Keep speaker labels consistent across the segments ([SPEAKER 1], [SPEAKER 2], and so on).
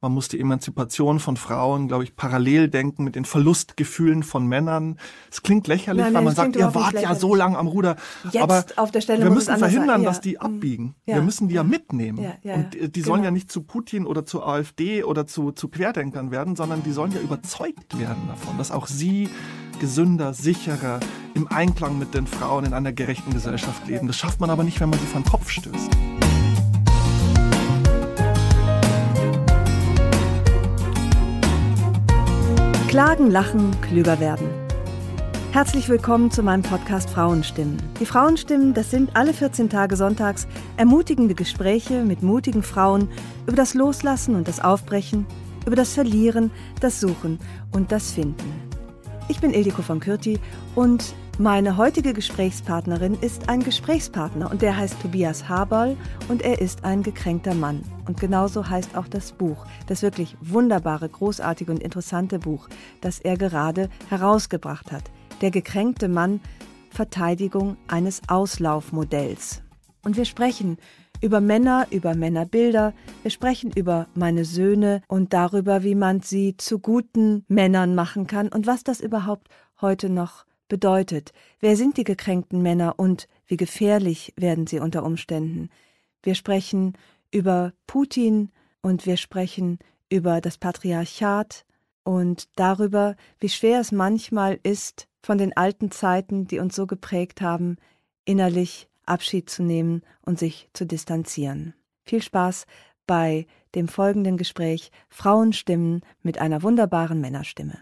[SPEAKER 1] Man muss die Emanzipation von Frauen, glaube ich, parallel denken mit den Verlustgefühlen von Männern. Es klingt lächerlich, nein, nein, weil man sagt, ihr wart ja so lange am Ruder. Jetzt aber auf der Stelle wir müssen verhindern, ja. dass die mhm. abbiegen. Ja. Wir müssen die ja mitnehmen. Ja, Und die, äh, die sollen genau. ja nicht zu Putin oder zu AfD oder zu, zu Querdenkern werden, sondern die sollen ja überzeugt werden davon, dass auch sie gesünder, sicherer, im Einklang mit den Frauen in einer gerechten Gesellschaft leben. Das schafft man aber nicht, wenn man sie vom Kopf stößt.
[SPEAKER 2] Klagen, lachen, klüger werden. Herzlich willkommen zu meinem Podcast Frauenstimmen. Die Frauenstimmen, das sind alle 14 Tage sonntags ermutigende Gespräche mit mutigen Frauen über das Loslassen und das Aufbrechen, über das Verlieren, das Suchen und das Finden. Ich bin Ildiko von Kürti und meine heutige Gesprächspartnerin ist ein Gesprächspartner und der heißt Tobias Haberl und er ist ein gekränkter Mann. Und genauso heißt auch das Buch, das wirklich wunderbare, großartige und interessante Buch, das er gerade herausgebracht hat. Der gekränkte Mann, Verteidigung eines Auslaufmodells. Und wir sprechen über Männer, über Männerbilder, wir sprechen über meine Söhne und darüber, wie man sie zu guten Männern machen kann und was das überhaupt heute noch bedeutet, wer sind die gekränkten Männer und wie gefährlich werden sie unter Umständen. Wir sprechen über Putin und wir sprechen über das Patriarchat und darüber, wie schwer es manchmal ist, von den alten Zeiten, die uns so geprägt haben, innerlich Abschied zu nehmen und sich zu distanzieren. Viel Spaß bei dem folgenden Gespräch Frauenstimmen mit einer wunderbaren Männerstimme.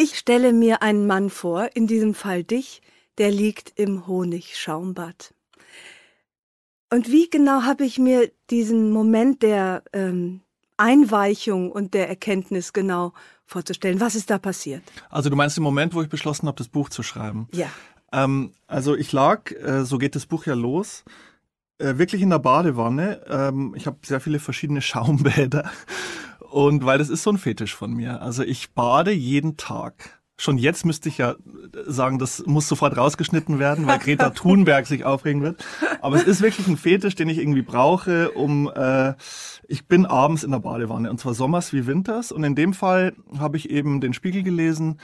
[SPEAKER 2] Ich stelle mir einen Mann vor, in diesem Fall dich, der liegt im Honigschaumbad. Und wie genau habe ich mir diesen Moment der ähm, Einweichung und der Erkenntnis genau vorzustellen? Was ist da passiert?
[SPEAKER 1] Also du meinst den Moment, wo ich beschlossen habe, das Buch zu schreiben? Ja. Ähm, also ich lag, äh, so geht das Buch ja los, äh, wirklich in der Badewanne. Ähm, ich habe sehr viele verschiedene Schaumbäder und weil das ist so ein Fetisch von mir. Also ich bade jeden Tag. Schon jetzt müsste ich ja sagen, das muss sofort rausgeschnitten werden, weil Greta Thunberg sich aufregen wird. Aber es ist wirklich ein Fetisch, den ich irgendwie brauche, um äh, ich bin abends in der Badewanne und zwar sommers wie winters. Und in dem Fall habe ich eben den Spiegel gelesen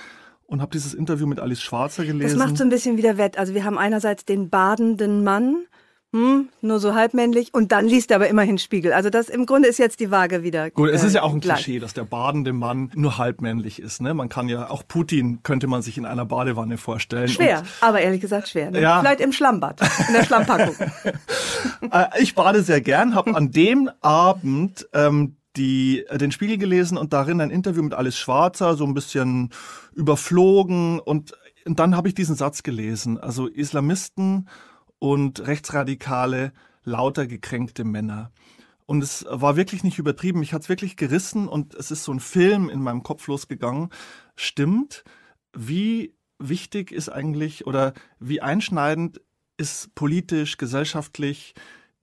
[SPEAKER 1] und habe dieses Interview mit Alice Schwarzer gelesen. Das macht so ein
[SPEAKER 2] bisschen wieder wett. Also wir haben einerseits den badenden Mann hm, nur so halbmännlich und dann liest er aber immerhin Spiegel. Also das im Grunde ist jetzt die Waage wieder. Gut, es ist äh, ja auch ein gleich. Klischee,
[SPEAKER 1] dass der badende Mann nur halbmännlich ist. Ne? Man kann ja auch Putin könnte man sich in einer Badewanne vorstellen. Schwer, und,
[SPEAKER 2] aber ehrlich gesagt schwer. Ne? Ja. Vielleicht im Schlammbad, in der Schlammpackung.
[SPEAKER 1] Äh, ich bade sehr gern, habe an dem Abend ähm, die, äh, den Spiegel gelesen und darin ein Interview mit Alice Schwarzer, so ein bisschen überflogen und, und dann habe ich diesen Satz gelesen. Also Islamisten und rechtsradikale, lauter gekränkte Männer. Und es war wirklich nicht übertrieben. Ich hatte es wirklich gerissen und es ist so ein Film in meinem Kopf losgegangen. Stimmt, wie wichtig ist eigentlich oder wie einschneidend ist politisch, gesellschaftlich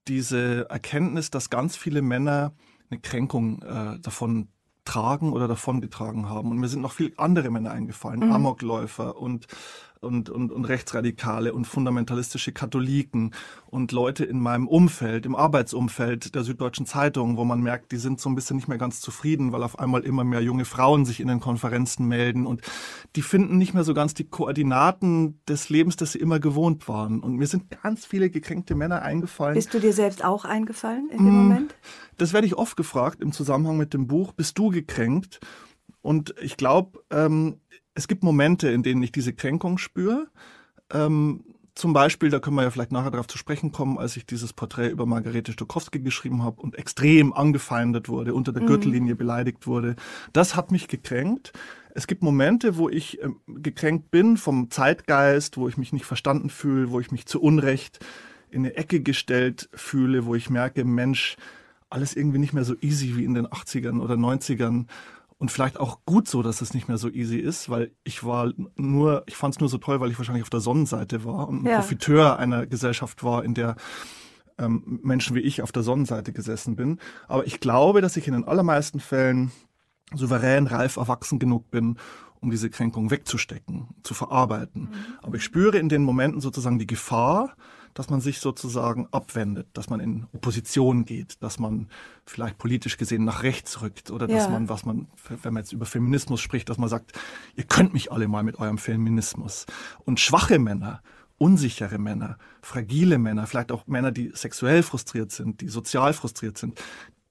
[SPEAKER 1] diese Erkenntnis, dass ganz viele Männer eine Kränkung äh, davon tragen oder davon getragen haben. Und mir sind noch viele andere Männer eingefallen, mhm. Amokläufer und und, und, und Rechtsradikale und fundamentalistische Katholiken und Leute in meinem Umfeld, im Arbeitsumfeld der Süddeutschen Zeitung, wo man merkt, die sind so ein bisschen nicht mehr ganz zufrieden, weil auf einmal immer mehr junge Frauen sich in den Konferenzen melden und die finden nicht mehr so ganz die Koordinaten des Lebens, das sie immer gewohnt waren. Und mir sind ganz viele gekränkte Männer eingefallen. Bist du
[SPEAKER 2] dir selbst auch eingefallen in dem mm, Moment?
[SPEAKER 1] Das werde ich oft gefragt im Zusammenhang mit dem Buch. Bist du gekränkt? Und ich glaube, ähm, es gibt Momente, in denen ich diese Kränkung spüre. Ähm, zum Beispiel, da können wir ja vielleicht nachher darauf zu sprechen kommen, als ich dieses Porträt über Margarete Stokowski geschrieben habe und extrem angefeindet wurde, unter der mhm. Gürtellinie beleidigt wurde. Das hat mich gekränkt. Es gibt Momente, wo ich äh, gekränkt bin vom Zeitgeist, wo ich mich nicht verstanden fühle, wo ich mich zu Unrecht in eine Ecke gestellt fühle, wo ich merke, Mensch, alles irgendwie nicht mehr so easy wie in den 80ern oder 90ern und vielleicht auch gut so, dass es nicht mehr so easy ist, weil ich war nur, ich fand es nur so toll, weil ich wahrscheinlich auf der Sonnenseite war und ein ja. Profiteur einer Gesellschaft war, in der ähm, Menschen wie ich auf der Sonnenseite gesessen bin. Aber ich glaube, dass ich in den allermeisten Fällen souverän, reif, erwachsen genug bin, um diese Kränkung wegzustecken, zu verarbeiten. Mhm. Aber ich spüre in den Momenten sozusagen die Gefahr, dass man sich sozusagen abwendet, dass man in Opposition geht, dass man vielleicht politisch gesehen nach rechts rückt oder ja. dass man, was man, wenn man jetzt über Feminismus spricht, dass man sagt, ihr könnt mich alle mal mit eurem Feminismus. Und schwache Männer, unsichere Männer, fragile Männer, vielleicht auch Männer, die sexuell frustriert sind, die sozial frustriert sind,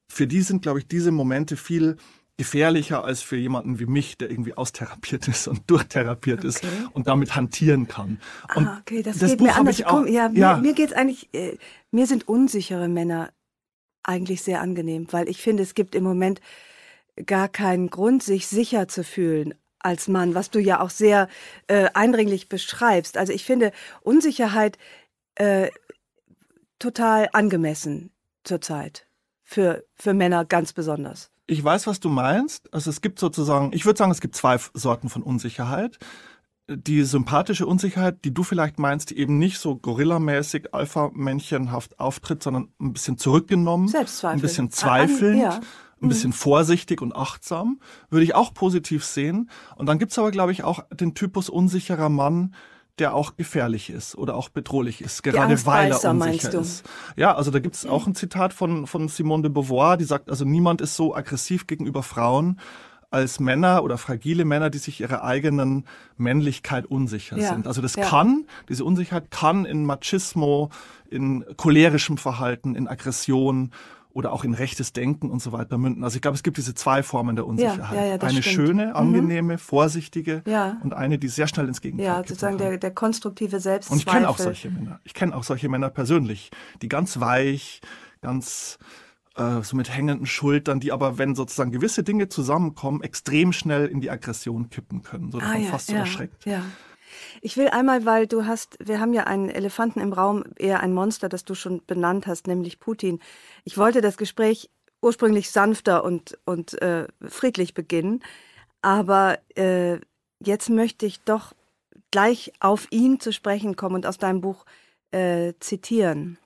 [SPEAKER 1] für die sind, glaube ich, diese Momente viel gefährlicher als für jemanden wie mich, der irgendwie austherapiert ist und durchtherapiert okay. ist und damit hantieren kann. Ah,
[SPEAKER 2] und ah, okay, das, das geht Buch mir anders. Ich auch, ja, ja. Mir, mir geht's eigentlich, äh, mir sind unsichere Männer eigentlich sehr angenehm, weil ich finde, es gibt im Moment gar keinen Grund, sich sicher zu fühlen als Mann, was du ja auch sehr äh, eindringlich beschreibst. Also ich finde Unsicherheit äh, total angemessen zurzeit. Für, für Männer ganz besonders
[SPEAKER 1] ich weiß, was du meinst. Also es gibt sozusagen, ich würde sagen, es gibt zwei Sorten von Unsicherheit. Die sympathische Unsicherheit, die du vielleicht meinst, die eben nicht so gorillamäßig, alpha-männchenhaft auftritt, sondern ein bisschen zurückgenommen, ein bisschen zweifelnd. Ah, ja ein bisschen mhm. vorsichtig und achtsam, würde ich auch positiv sehen. Und dann gibt's aber, glaube ich, auch den Typus unsicherer Mann, der auch gefährlich ist oder auch bedrohlich ist, gerade weil er unsicher ist. Ja, also da gibt es auch ein Zitat von, von Simone de Beauvoir, die sagt, also niemand ist so aggressiv gegenüber Frauen als Männer oder fragile Männer, die sich ihrer eigenen Männlichkeit unsicher ja. sind. Also das ja. kann, diese Unsicherheit kann in Machismo, in cholerischem Verhalten, in Aggression oder auch in rechtes Denken und so weiter münden. Also ich glaube, es gibt diese zwei Formen der Unsicherheit. Ja, ja, ja, eine stimmt. schöne, mhm. angenehme, mhm. vorsichtige und eine, die sehr schnell ins Gegenteil
[SPEAKER 2] geht. Ja, sozusagen der, der, konstruktive Selbstzweifel. Und ich kenne auch solche Männer.
[SPEAKER 1] Ich kenne auch solche Männer persönlich, die ganz weich, ganz äh, so mit hängenden Schultern, die aber, wenn sozusagen gewisse Dinge zusammenkommen, extrem schnell in die Aggression kippen können, so ah, man fast so erschreckt.
[SPEAKER 2] Ja. Ich will einmal, weil du hast, wir haben ja einen Elefanten im Raum, eher ein Monster, das du schon benannt hast, nämlich Putin. Ich wollte das Gespräch ursprünglich sanfter und, und äh, friedlich beginnen, aber äh, jetzt möchte ich doch gleich auf ihn zu sprechen kommen und aus deinem Buch äh, zitieren.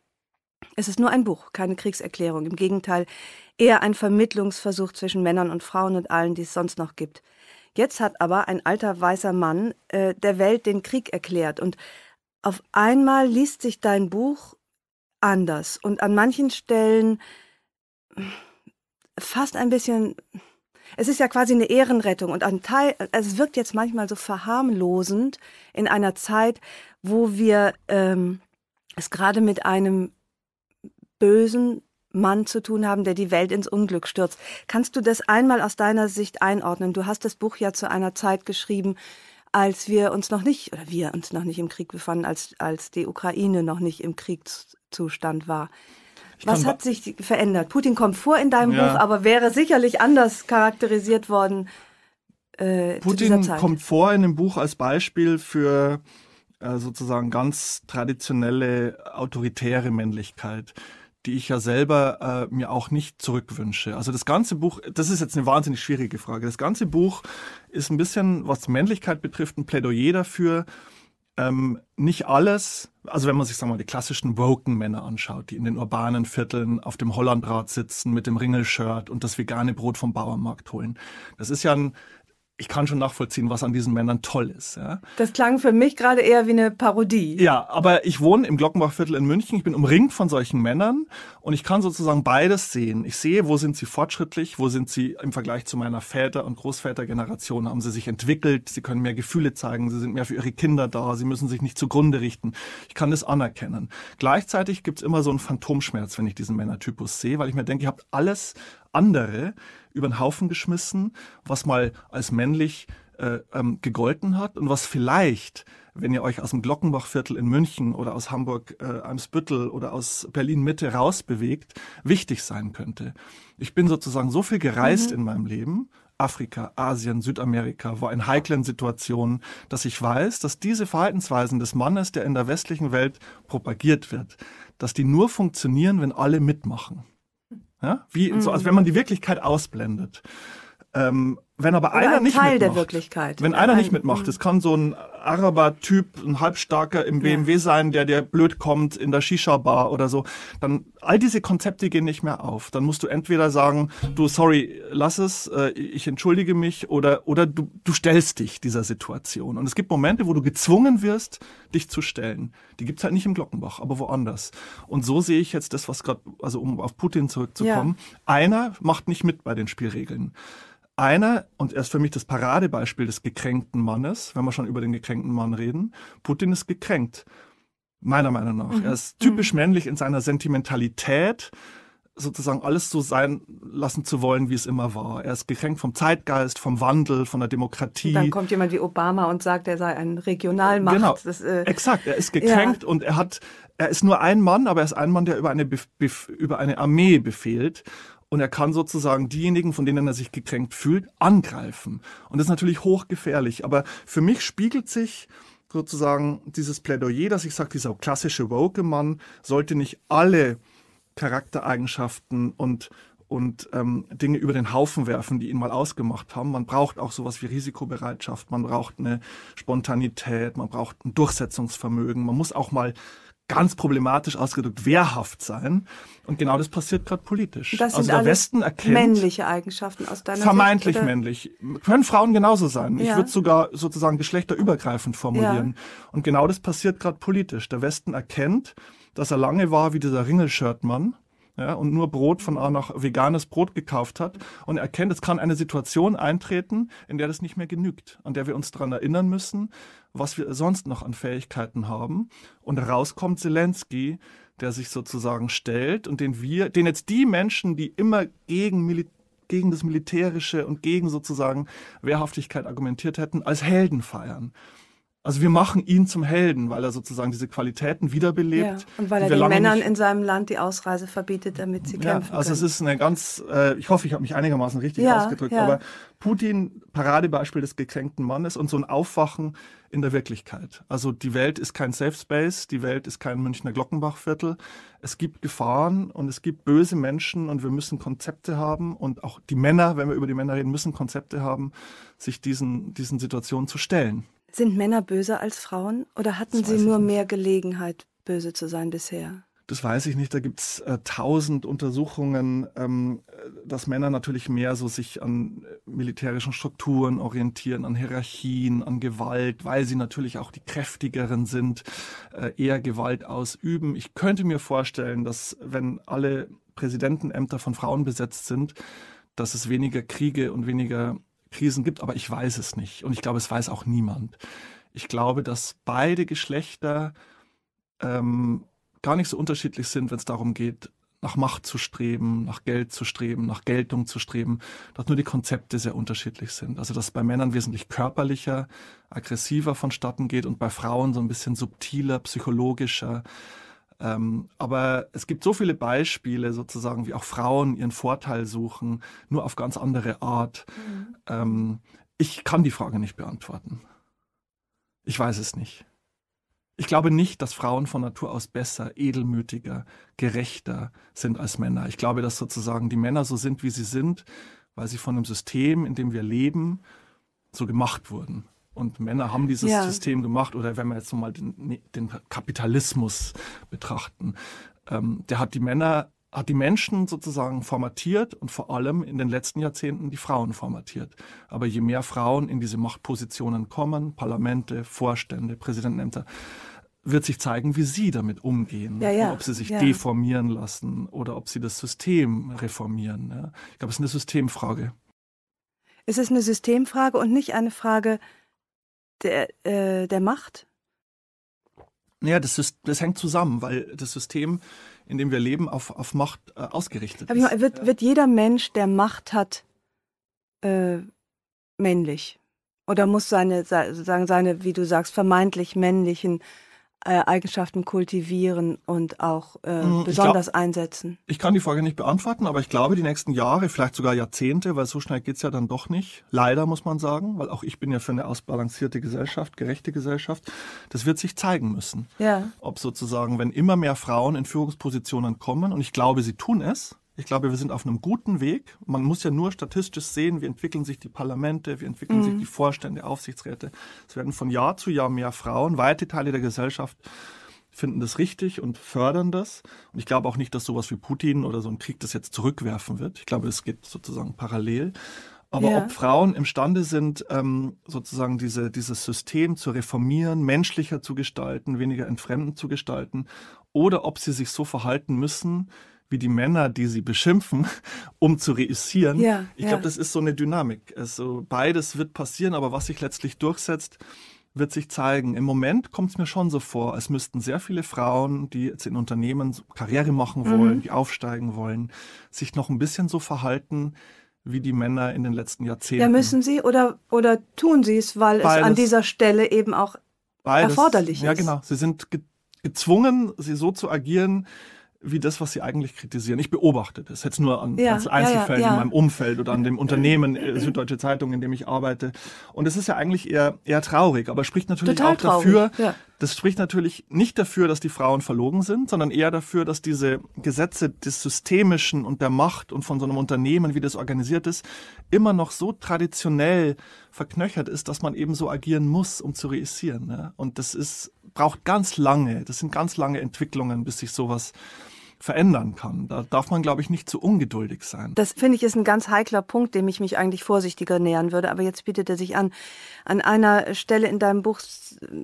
[SPEAKER 2] Es ist nur ein Buch, keine Kriegserklärung. Im Gegenteil, eher ein Vermittlungsversuch zwischen Männern und Frauen und allen, die es sonst noch gibt. Jetzt hat aber ein alter weißer Mann äh, der Welt den Krieg erklärt und auf einmal liest sich dein Buch anders und an manchen Stellen fast ein bisschen es ist ja quasi eine Ehrenrettung und ein Teil, es wirkt jetzt manchmal so verharmlosend in einer Zeit, wo wir ähm, es gerade mit einem bösen, Mann zu tun haben, der die Welt ins Unglück stürzt. Kannst du das einmal aus deiner Sicht einordnen? Du hast das Buch ja zu einer Zeit geschrieben, als wir uns noch nicht, oder wir uns noch nicht im Krieg befanden, als, als die Ukraine noch nicht im Kriegszustand war. Was hat sich verändert? Putin kommt vor in deinem ja. Buch, aber wäre sicherlich anders charakterisiert worden. Äh, Putin kommt
[SPEAKER 1] vor in dem Buch als Beispiel für äh, sozusagen ganz traditionelle autoritäre Männlichkeit die ich ja selber äh, mir auch nicht zurückwünsche. Also das ganze Buch, das ist jetzt eine wahnsinnig schwierige Frage. Das ganze Buch ist ein bisschen, was Männlichkeit betrifft, ein Plädoyer dafür, ähm, nicht alles, also wenn man sich sagen wir mal die klassischen woken Männer anschaut, die in den urbanen Vierteln auf dem Hollandrad sitzen mit dem Ringelshirt und das vegane Brot vom Bauernmarkt holen. Das ist ja ein, ich kann schon nachvollziehen, was an diesen Männern toll ist. Ja.
[SPEAKER 2] Das klang für mich gerade eher wie eine Parodie.
[SPEAKER 1] Ja, aber ich wohne im Glockenbachviertel in München. Ich bin umringt von solchen Männern und ich kann sozusagen beides sehen. Ich sehe, wo sind sie fortschrittlich, wo sind sie im Vergleich zu meiner Väter- und Großvätergeneration, haben sie sich entwickelt, sie können mehr Gefühle zeigen, sie sind mehr für ihre Kinder da, sie müssen sich nicht zugrunde richten. Ich kann das anerkennen. Gleichzeitig gibt's immer so einen Phantomschmerz, wenn ich diesen Männertypus sehe, weil ich mir denke, ich habt alles andere über den Haufen geschmissen, was mal als männlich äh, ähm, gegolten hat und was vielleicht, wenn ihr euch aus dem Glockenbachviertel in München oder aus Hamburg äh, Eimsbüttel oder aus Berlin Mitte rausbewegt, wichtig sein könnte. Ich bin sozusagen so viel gereist mhm. in meinem Leben, Afrika, Asien, Südamerika, war in heiklen Situationen, dass ich weiß, dass diese Verhaltensweisen des Mannes, der in der westlichen Welt propagiert wird, dass die nur funktionieren, wenn alle mitmachen. Ja? Wie, mhm. so, als wenn man die Wirklichkeit ausblendet. Ähm, wenn aber Oder einer ein nicht Teil mitmacht, der Wirklichkeit. Wenn einer ein, nicht mitmacht, mm. es kann so ein Araber-Typ, ein halbstarker im BMW ja. sein, der dir blöd kommt in der Shisha-Bar oder so, dann all diese Konzepte gehen nicht mehr auf. Dann musst du entweder sagen, du sorry, lass es, äh, ich entschuldige mich, oder oder du, du stellst dich dieser Situation. Und es gibt Momente, wo du gezwungen wirst, dich zu stellen. Die gibt's halt nicht im Glockenbach, aber woanders. Und so sehe ich jetzt das, was gerade, also um auf Putin zurückzukommen, ja. einer macht nicht mit bei den Spielregeln einer, und er ist für mich das Paradebeispiel des gekränkten Mannes, wenn wir schon über den gekränkten Mann reden, Putin ist gekränkt. Meiner Meinung nach. Mhm. Er ist typisch mhm. männlich in seiner Sentimentalität, sozusagen alles so sein lassen zu wollen, wie es immer war. Er ist gekränkt vom Zeitgeist, vom Wandel, von der Demokratie. dann kommt
[SPEAKER 2] jemand wie Obama und sagt, er sei ein Regionalmacht. Genau, das, äh,
[SPEAKER 1] exakt. Er ist gekränkt ja. und er hat, er ist nur ein Mann, aber er ist ein Mann, der über eine, Bef über eine Armee befehlt und er kann sozusagen diejenigen, von denen er sich gekränkt fühlt, angreifen. Und das ist natürlich hochgefährlich. Aber für mich spiegelt sich sozusagen dieses Plädoyer, dass ich sage, dieser klassische Woke-Mann sollte nicht alle Charaktereigenschaften und und ähm, Dinge über den Haufen werfen, die ihn mal ausgemacht haben. Man braucht auch sowas wie Risikobereitschaft, man braucht eine Spontanität, man braucht ein Durchsetzungsvermögen, man muss auch mal ganz problematisch ausgedrückt wehrhaft sein. Und genau das passiert gerade politisch. Das also der Westen erkennt männliche
[SPEAKER 2] Eigenschaften aus deiner vermeintlich Sicht,
[SPEAKER 1] männlich. Können Frauen genauso sein? Ja. Ich würde sogar sozusagen geschlechterübergreifend formulieren. Ja. Und genau das passiert gerade politisch. Der Westen erkennt, dass er lange war wie dieser Ringelshirtmann ja, und nur Brot von auch noch veganes Brot gekauft hat und erkennt, es kann eine Situation eintreten, in der das nicht mehr genügt, an der wir uns daran erinnern müssen, was wir sonst noch an Fähigkeiten haben. Und rauskommt Zelensky, der sich sozusagen stellt und den wir, den jetzt die Menschen, die immer gegen Militär gegen das Militärische und gegen sozusagen Wehrhaftigkeit argumentiert hätten, als Helden feiern. Also wir machen ihn zum Helden, weil er sozusagen diese Qualitäten wiederbelebt. Ja, und weil er den Männern in
[SPEAKER 2] seinem Land die Ausreise verbietet, damit sie ja, kämpfen. Also können.
[SPEAKER 1] es ist eine ganz, äh, ich hoffe, ich habe mich einigermaßen richtig ja, ausgedrückt, ja. aber Putin, Paradebeispiel des gekränkten Mannes und so ein Aufwachen in der Wirklichkeit. Also die Welt ist kein Safe Space, die Welt ist kein Münchner Glockenbachviertel. Es gibt Gefahren und es gibt böse Menschen und wir müssen Konzepte haben und auch die Männer, wenn wir über die Männer reden, müssen Konzepte haben, sich diesen, diesen Situationen zu stellen.
[SPEAKER 2] Sind Männer böser als Frauen oder hatten sie nur mehr Gelegenheit, böse zu sein bisher?
[SPEAKER 1] Das weiß ich nicht. Da gibt es äh, tausend äh, Untersuchungen, ähm, äh, dass Männer natürlich mehr so sich an äh, militärischen Strukturen orientieren, an Hierarchien, an Gewalt, weil sie natürlich auch die kräftigeren sind, äh, eher Gewalt ausüben. Ich könnte mir vorstellen, dass wenn alle Präsidentenämter von Frauen besetzt sind, dass es weniger Kriege und weniger Krisen gibt, aber ich weiß es nicht. Und ich glaube, es weiß auch niemand. Ich glaube, dass beide Geschlechter ähm, gar nicht so unterschiedlich sind, wenn es darum geht, nach Macht zu streben, nach Geld zu streben, nach Geltung zu streben, dass nur die Konzepte sehr unterschiedlich sind. Also dass bei Männern wesentlich körperlicher, aggressiver vonstatten geht und bei Frauen so ein bisschen subtiler, psychologischer, ähm, aber es gibt so viele Beispiele sozusagen, wie auch Frauen ihren Vorteil suchen, nur auf ganz andere Art. Mhm. Ähm, ich kann die Frage nicht beantworten. Ich weiß es nicht. Ich glaube nicht, dass Frauen von Natur aus besser, edelmütiger, gerechter sind als Männer. Ich glaube, dass sozusagen die Männer so sind, wie sie sind, weil sie von dem System, in dem wir leben, so gemacht wurden. Und Männer haben dieses ja. System gemacht, oder wenn wir jetzt nochmal den, den Kapitalismus betrachten, ähm, der hat die Männer, hat die Menschen sozusagen formatiert und vor allem in den letzten Jahrzehnten die Frauen formatiert. Aber je mehr Frauen in diese Machtpositionen kommen, Parlamente, Vorstände, Präsidentenämter, wird sich zeigen, wie sie damit umgehen. Ja, ja. Ob sie sich ja. deformieren lassen oder ob sie das System reformieren. Ich glaube, es ist eine Systemfrage.
[SPEAKER 2] Es ist eine Systemfrage und nicht eine Frage der, äh, der Macht?
[SPEAKER 1] Naja, das, ist, das hängt zusammen, weil das System, in dem wir leben, auf, auf Macht äh, ausgerichtet Aber ist.
[SPEAKER 2] Mal, wird, wird jeder Mensch, der Macht hat, äh, männlich? Oder muss seine, seine, wie du sagst, vermeintlich männlichen äh, Eigenschaften kultivieren und auch äh, mm, besonders glaub, einsetzen?
[SPEAKER 1] Ich kann die Frage nicht beantworten, aber ich glaube, die nächsten Jahre, vielleicht sogar Jahrzehnte, weil so schnell geht es ja dann doch nicht. Leider muss man sagen, weil auch ich bin ja für eine ausbalancierte Gesellschaft, gerechte Gesellschaft. Das wird sich zeigen müssen. Ja. Ob sozusagen, wenn immer mehr Frauen in Führungspositionen kommen, und ich glaube, sie tun es, ich glaube, wir sind auf einem guten Weg. Man muss ja nur statistisch sehen, wie entwickeln sich die Parlamente, wie entwickeln mhm. sich die Vorstände, Aufsichtsräte. Es werden von Jahr zu Jahr mehr Frauen. Weite Teile der Gesellschaft finden das richtig und fördern das. Und ich glaube auch nicht, dass sowas wie Putin oder so ein Krieg das jetzt zurückwerfen wird. Ich glaube, es geht sozusagen parallel. Aber ja. ob Frauen imstande sind, ähm, sozusagen diese, dieses System zu reformieren, menschlicher zu gestalten, weniger entfremdend zu gestalten, oder ob sie sich so verhalten müssen, wie die Männer, die sie beschimpfen, um zu reüssieren. Ja, ich ja. glaube, das ist so eine Dynamik. Also beides wird passieren, aber was sich letztlich durchsetzt, wird sich zeigen. Im Moment kommt es mir schon so vor, als müssten sehr viele Frauen, die jetzt in Unternehmen Karriere machen mhm. wollen, mhm. die aufsteigen wollen, sich noch ein bisschen so verhalten, wie die Männer in den letzten Jahrzehnten. Ja,
[SPEAKER 2] müssen sie oder, oder tun sie es, weil beides, es an dieser Stelle eben auch
[SPEAKER 1] beides, erforderlich ist. Ja, genau. Sie sind ge gezwungen, sie so zu agieren, wie das, was sie eigentlich kritisieren. Ich beobachte das jetzt nur an ja, Einzelfällen ja, ja, in meinem Umfeld oder an dem Unternehmen äh, Süddeutsche Zeitung, in dem ich arbeite. Und es ist ja eigentlich eher, eher traurig, aber spricht natürlich Total auch traurig. dafür, das spricht natürlich nicht dafür, dass die Frauen verlogen sind, sondern eher dafür, dass diese Gesetze des Systemischen und der Macht und von so einem Unternehmen, wie das organisiert ist, immer noch so traditionell verknöchert ist, dass man eben so agieren muss, um zu reissieren. Ne? Und das ist, braucht ganz lange, das sind ganz lange Entwicklungen, bis sich sowas verändern kann. Da darf man, glaube ich, nicht zu ungeduldig sein.
[SPEAKER 2] Das finde ich ist ein ganz heikler Punkt, dem ich mich eigentlich vorsichtiger nähern würde. Aber jetzt bietet er sich an. An einer Stelle in deinem Buch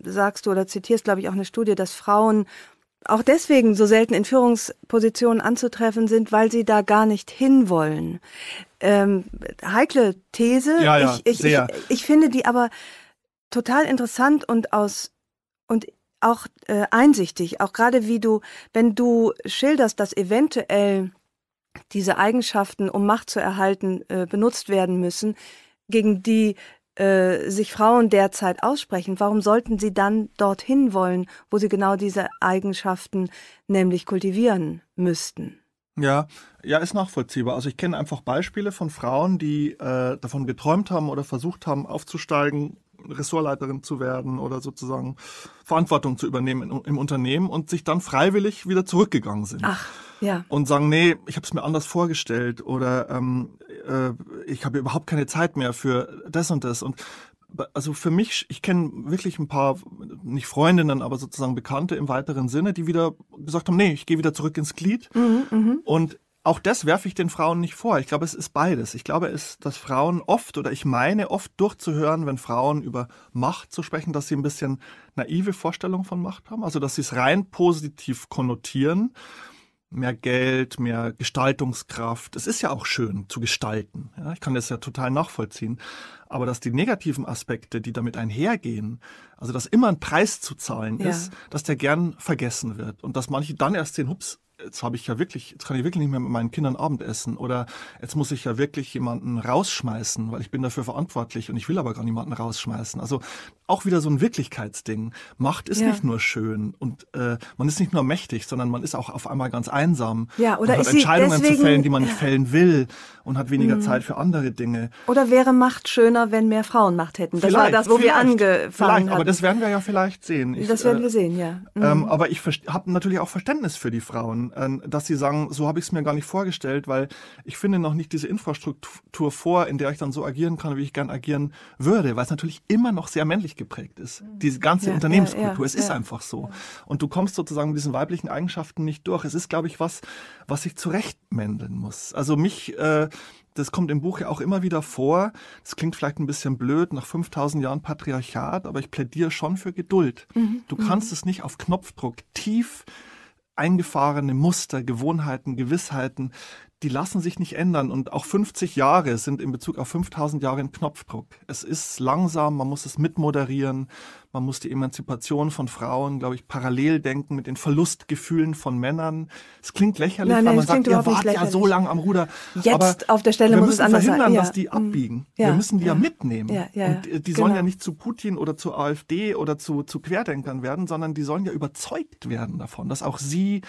[SPEAKER 2] sagst du oder zitierst, glaube ich, auch eine Studie, dass Frauen auch deswegen so selten in Führungspositionen anzutreffen sind, weil sie da gar nicht hinwollen. Ähm, heikle These. Ja, ja, ich, ich, ich, ich finde die aber total interessant und aus und auch äh, einsichtig, auch gerade wie du, wenn du schilderst, dass eventuell diese Eigenschaften, um Macht zu erhalten, äh, benutzt werden müssen, gegen die äh, sich Frauen derzeit aussprechen, warum sollten sie dann dorthin wollen, wo sie genau diese Eigenschaften nämlich kultivieren
[SPEAKER 1] müssten? Ja, ja, ist nachvollziehbar. Also ich kenne einfach Beispiele von Frauen, die äh, davon geträumt haben oder versucht haben aufzusteigen, Ressortleiterin zu werden oder sozusagen Verantwortung zu übernehmen im, im Unternehmen und sich dann freiwillig wieder zurückgegangen sind. Ach. Ja. Und sagen, nee, ich habe es mir anders vorgestellt oder ähm, äh, ich habe überhaupt keine Zeit mehr für das und das. Und also für mich, ich kenne wirklich ein paar, nicht Freundinnen, aber sozusagen Bekannte im weiteren Sinne, die wieder gesagt haben, nee, ich gehe wieder zurück ins Glied. Mhm, mhm. und auch das werfe ich den Frauen nicht vor. Ich glaube, es ist beides. Ich glaube, es, dass Frauen oft oder ich meine oft durchzuhören, wenn Frauen über Macht zu sprechen, dass sie ein bisschen naive Vorstellungen von Macht haben. Also, dass sie es rein positiv konnotieren. Mehr Geld, mehr Gestaltungskraft. Es ist ja auch schön zu gestalten. Ja, ich kann das ja total nachvollziehen. Aber dass die negativen Aspekte, die damit einhergehen, also dass immer ein Preis zu zahlen ja. ist, dass der gern vergessen wird und dass manche dann erst den Hups jetzt habe ich ja wirklich, jetzt kann ich wirklich nicht mehr mit meinen Kindern Abendessen oder jetzt muss ich ja wirklich jemanden rausschmeißen, weil ich bin dafür verantwortlich und ich will aber gar niemanden rausschmeißen. Also auch wieder so ein Wirklichkeitsding. Macht ist ja. nicht nur schön und äh, man ist nicht nur mächtig, sondern man ist auch auf einmal ganz einsam. Ja, oder und hat Entscheidungen deswegen, zu fällen, die man nicht fällen will und hat weniger mh. Zeit für andere Dinge.
[SPEAKER 2] Oder wäre Macht schöner, wenn mehr Frauen Macht hätten? Das vielleicht, war das, wo wir angefangen vielleicht, hatten. Aber das
[SPEAKER 1] werden wir ja vielleicht sehen. Ich, das werden äh, wir
[SPEAKER 2] sehen, ja. Ähm, mhm. Ähm,
[SPEAKER 1] aber ich habe natürlich auch Verständnis für die Frauen machen, ähm, dass sie sagen, so habe ich es mir gar nicht vorgestellt, weil ich finde noch nicht diese Infrastruktur vor, in der ich dann so agieren kann, wie ich gern agieren würde, weil es natürlich immer noch sehr männlich geprägt ist. Mhm. Diese ganze ja, Unternehmenskultur, ja, ja, es ist einfach so. Und du kommst sozusagen mit diesen weiblichen Eigenschaften nicht durch. Es ist, glaube ich, was, was ich zurechtmändeln muss. Also mich, äh, das kommt im Buch ja auch immer wieder vor. Das klingt vielleicht ein bisschen blöd nach 5000 Jahren Patriarchat, aber ich plädiere schon für Geduld. Mhm. Du kannst mhm. es nicht auf Knopfdruck tief eingefahrene Muster, Gewohnheiten, Gewissheiten, die lassen sich nicht ändern. Und auch 50 Jahre sind in Bezug auf 5000 Jahre ein Knopfdruck. Es ist langsam, man muss es mitmoderieren. Man muss die Emanzipation von Frauen, glaube ich, parallel denken mit den Verlustgefühlen von Männern. Es klingt lächerlich, nein, nein, weil man sagt, ihr wart ja so lange am Ruder. Jetzt aber auf der Stelle muss es anders sein. Wir müssen verhindern, dass die mm. abbiegen. Ja. wir müssen die ja, mitnehmen. Und äh, die sollen genau. ja nicht zu Putin oder zur AfD oder zu, zu Querdenkern werden, sondern die sollen ja überzeugt werden davon, dass auch sie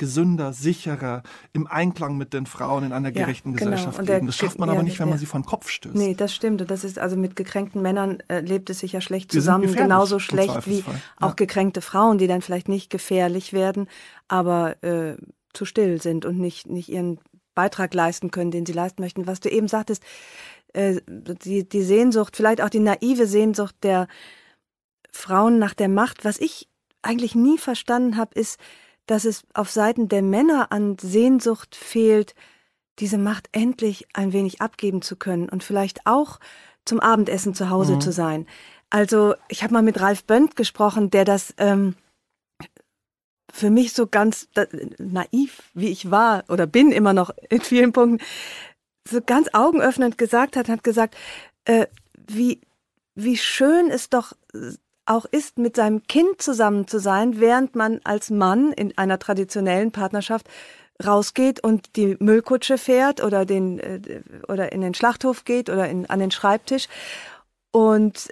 [SPEAKER 1] gesünder, sicherer, im Einklang mit den Frauen in einer gerechten ja, genau. Gesellschaft leben. Das schafft man ja, aber nicht, wenn ja. man sie vor den Kopf stößt.
[SPEAKER 2] Nee, das stimmt. das ist also mit gekränkten Männern äh, lebt es sich ja schlecht zusammen, genau genauso schlecht wie auch gekränkte Frauen, die dann vielleicht nicht gefährlich werden, aber äh, zu still sind und nicht, nicht ihren Beitrag leisten können, den sie leisten möchten. Was du eben sagtest, äh, die, die Sehnsucht, vielleicht auch die naive Sehnsucht der Frauen nach der Macht, was ich eigentlich nie verstanden habe, ist, dass es auf Seiten der Männer an Sehnsucht fehlt, diese Macht endlich ein wenig abgeben zu können und vielleicht auch zum Abendessen zu Hause mhm. zu sein. Also ich habe mal mit Ralf Bönd gesprochen, der das ähm, für mich so ganz da, naiv, wie ich war oder bin immer noch in vielen Punkten, so ganz augenöffnend gesagt hat, hat gesagt, äh, wie, wie schön es doch äh, auch ist, mit seinem Kind zusammen zu sein, während man als Mann in einer traditionellen Partnerschaft rausgeht und die Müllkutsche fährt oder den äh, oder in den Schlachthof geht oder in, an den Schreibtisch und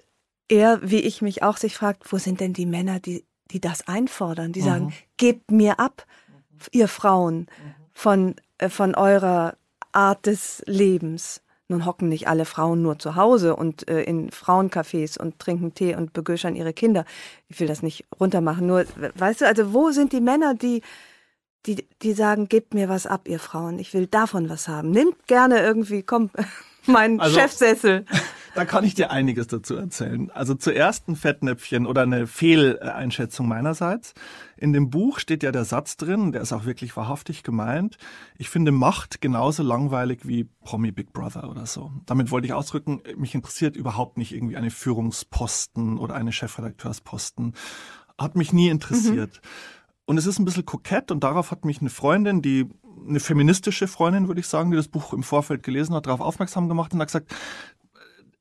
[SPEAKER 2] er, wie ich mich auch, sich fragt, wo sind denn die Männer, die, die das einfordern? Die mhm. sagen, gebt mir ab, mhm. ihr Frauen, mhm. von, äh, von eurer Art des Lebens. Nun hocken nicht alle Frauen nur zu Hause und äh, in Frauencafés und trinken Tee und begöschern ihre Kinder. Ich will das nicht runtermachen. Nur, weißt du, also wo sind die Männer, die, die, die sagen, gebt mir was ab, ihr Frauen. Ich will davon was haben. Nimmt gerne irgendwie, komm, meinen also,
[SPEAKER 1] Chefsessel da kann ich dir einiges dazu erzählen. Also zuerst ein Fettnäpfchen oder eine Fehleinschätzung meinerseits. In dem Buch steht ja der Satz drin, der ist auch wirklich wahrhaftig gemeint. Ich finde Macht genauso langweilig wie Promi Big Brother oder so. Damit wollte ich ausdrücken, mich interessiert überhaupt nicht irgendwie eine Führungsposten oder eine Chefredakteursposten. Hat mich nie interessiert. Mhm. Und es ist ein bisschen kokett und darauf hat mich eine Freundin, die eine feministische Freundin, würde ich sagen, die das Buch im Vorfeld gelesen hat, darauf aufmerksam gemacht und hat gesagt,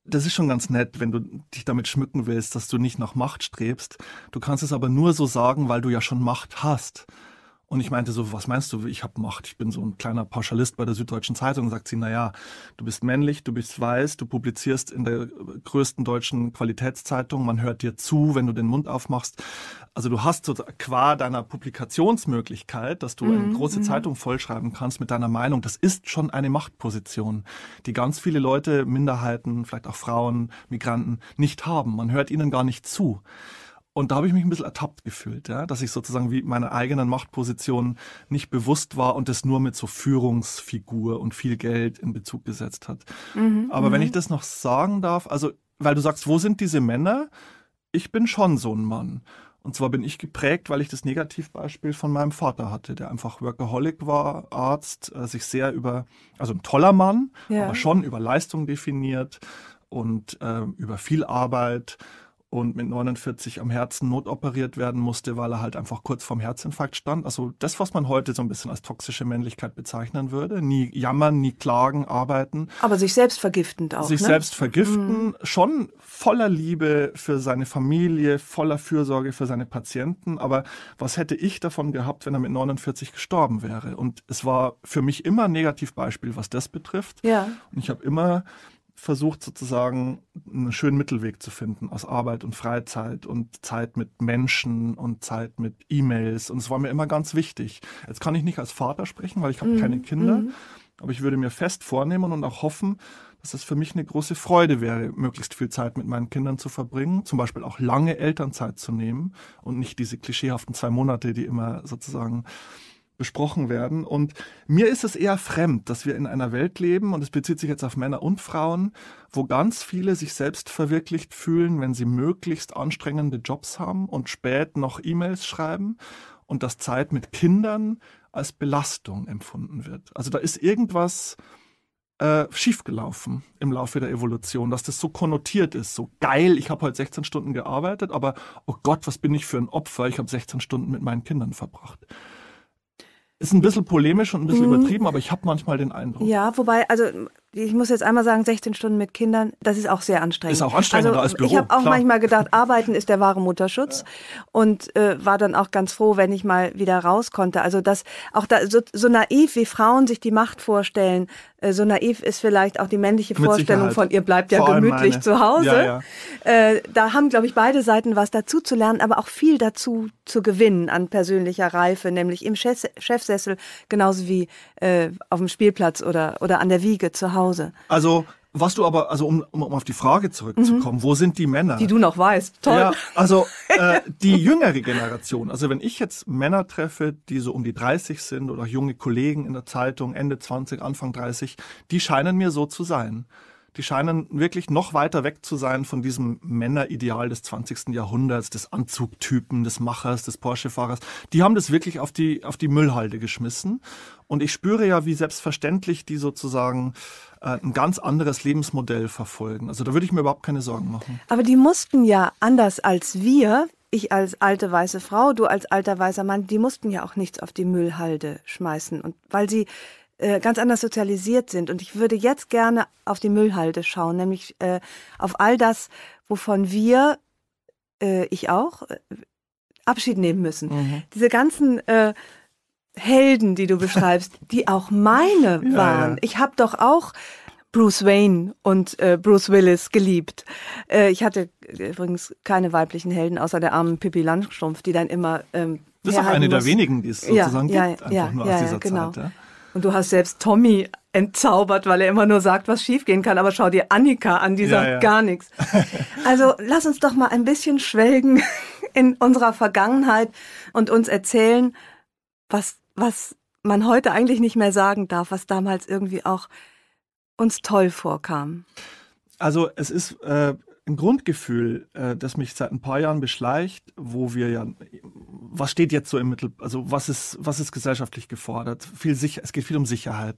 [SPEAKER 1] das ist schon ganz nett, wenn du dich damit schmücken willst, dass du nicht nach Macht strebst. Du kannst es aber nur so sagen, weil du ja schon Macht hast. Und ich meinte so, was meinst du, ich habe Macht? Ich bin so ein kleiner Pauschalist bei der Süddeutschen Zeitung. Sagt sie, naja, du bist männlich, du bist weiß, du publizierst in der größten deutschen Qualitätszeitung, man hört dir zu, wenn du den Mund aufmachst. Also du hast so qua deiner Publikationsmöglichkeit, dass du mhm. eine große mhm. Zeitung vollschreiben kannst mit deiner Meinung, das ist schon eine Machtposition, die ganz viele Leute, Minderheiten, vielleicht auch Frauen, Migranten nicht haben. Man hört ihnen gar nicht zu. Und da habe ich mich ein bisschen ertappt gefühlt, ja, dass ich sozusagen wie meiner eigenen Machtposition nicht bewusst war und das nur mit so Führungsfigur und viel Geld in Bezug gesetzt hat. Mhm, Aber wenn mhm. ich das noch sagen darf, also weil du sagst, wo sind diese Männer? Ich bin schon so ein Mann. Und zwar bin ich geprägt, weil ich das Negativbeispiel von meinem Vater hatte, der einfach Workaholic war, Arzt, äh, sich sehr über, also ein toller Mann, ja. aber schon über Leistung definiert und äh, über viel Arbeit und mit 49 am Herzen notoperiert werden musste, weil er halt einfach kurz vorm Herzinfarkt stand. Also das, was man heute so ein bisschen als toxische Männlichkeit bezeichnen würde. Nie jammern, nie klagen, arbeiten.
[SPEAKER 2] Aber sich selbst vergiftend auch. Sich ne? selbst vergiften,
[SPEAKER 1] mhm. schon voller Liebe für seine Familie, voller Fürsorge für seine Patienten. Aber was hätte ich davon gehabt, wenn er mit 49 gestorben wäre? Und es war für mich immer ein Negativbeispiel, was das betrifft. Ja. Und ich habe immer versucht sozusagen einen schönen Mittelweg zu finden aus Arbeit und Freizeit und Zeit mit Menschen und Zeit mit E-Mails. Und es war mir immer ganz wichtig. Jetzt kann ich nicht als Vater sprechen, weil ich habe mhm. keine Kinder. Mhm. Aber ich würde mir fest vornehmen und auch hoffen, dass es für mich eine große Freude wäre, möglichst viel Zeit mit meinen Kindern zu verbringen, zum Beispiel auch lange Elternzeit zu nehmen und nicht diese klischeehaften zwei Monate, die immer sozusagen besprochen werden. Und mir ist es eher fremd, dass wir in einer Welt leben, und es bezieht sich jetzt auf Männer und Frauen, wo ganz viele sich selbst verwirklicht fühlen, wenn sie möglichst anstrengende Jobs haben und spät noch E-Mails schreiben und das Zeit mit Kindern als Belastung empfunden wird. Also da ist irgendwas äh, schiefgelaufen im Laufe der Evolution, dass das so konnotiert ist. So geil, ich habe heute 16 Stunden gearbeitet, aber oh Gott, was bin ich für ein Opfer, ich habe 16 Stunden mit meinen Kindern verbracht. Ist ein bisschen polemisch und ein bisschen mhm. übertrieben, aber ich habe manchmal den Eindruck.
[SPEAKER 2] Ja, wobei, also ich muss jetzt einmal sagen, 16 Stunden mit Kindern, das ist auch sehr anstrengend. Ist auch anstrengender also, als Büro. Ich habe auch klar. manchmal gedacht, arbeiten ist der wahre Mutterschutz und äh, war dann auch ganz froh, wenn ich mal wieder raus konnte. Also das auch da so, so naiv wie Frauen sich die Macht vorstellen, äh, so naiv ist vielleicht auch die männliche mit Vorstellung Sicherheit. von ihr bleibt ja Vor gemütlich zu Hause. Ja, ja. Äh, da haben glaube ich beide Seiten was dazu zu lernen, aber auch viel dazu zu gewinnen an persönlicher Reife, nämlich im Chefsessel genauso wie äh, auf dem Spielplatz oder, oder an der Wiege zu Hause.
[SPEAKER 1] Also was du aber, also um, um um auf die Frage zurückzukommen, mhm. wo sind die Männer? Die du
[SPEAKER 2] noch weißt, toll. Ja,
[SPEAKER 1] also äh, die jüngere Generation, also wenn ich jetzt Männer treffe, die so um die 30 sind oder junge Kollegen in der Zeitung, Ende 20, Anfang 30, die scheinen mir so zu sein die scheinen wirklich noch weiter weg zu sein von diesem Männerideal des 20. Jahrhunderts, des Anzugtypen, des Machers, des Porsche-Fahrers. Die haben das wirklich auf die, auf die Müllhalde geschmissen. Und ich spüre ja, wie selbstverständlich die sozusagen äh, ein ganz anderes Lebensmodell verfolgen. Also da würde ich mir überhaupt keine Sorgen machen.
[SPEAKER 2] Aber die mussten ja anders als wir, ich als alte weiße Frau, du als alter weißer Mann, die mussten ja auch nichts auf die Müllhalde schmeißen. Und weil sie äh, ganz anders sozialisiert sind. Und ich würde jetzt gerne auf die Müllhalde schauen, nämlich äh, auf all das, wovon wir, äh, ich auch, äh, Abschied nehmen müssen. Mhm. Diese ganzen äh, Helden, die du beschreibst, die auch meine waren. Ja. Ich habe doch auch Bruce Wayne und äh, Bruce Willis geliebt. Äh, ich hatte äh, übrigens keine weiblichen Helden außer der armen Pippi Langstrumpf, die dann immer ähm, das ist auch eine muss. der wenigen, die es sozusagen ja, gibt, einfach nur aus dieser genau. Zeit. Ja? Und du hast selbst Tommy entzaubert, weil er immer nur sagt, was schiefgehen kann. Aber schau dir Annika an, die sagt ja, ja. gar nichts. Also lass uns doch mal ein bisschen schwelgen in unserer Vergangenheit und uns erzählen, was, was man heute eigentlich nicht mehr sagen darf, was damals irgendwie auch uns toll vorkam.
[SPEAKER 1] Also es ist äh, ein Grundgefühl, äh, das mich seit ein paar Jahren beschleicht, wo wir ja, was steht jetzt so im Mittel, also was ist, was ist gesellschaftlich gefordert? Viel sicher, es geht viel um Sicherheit,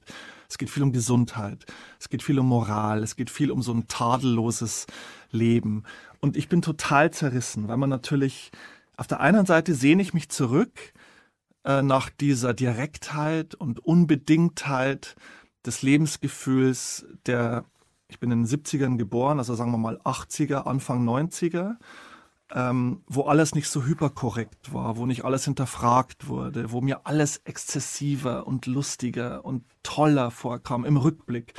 [SPEAKER 1] es geht viel um Gesundheit, es geht viel um Moral, es geht viel um so ein tadelloses Leben. Und ich bin total zerrissen, weil man natürlich, auf der einen Seite sehne ich mich zurück äh, nach dieser Direktheit und Unbedingtheit des Lebensgefühls der ich bin in den 70ern geboren, also sagen wir mal 80er, Anfang 90er, ähm, wo alles nicht so hyperkorrekt war, wo nicht alles hinterfragt wurde, wo mir alles exzessiver und lustiger und toller vorkam im Rückblick.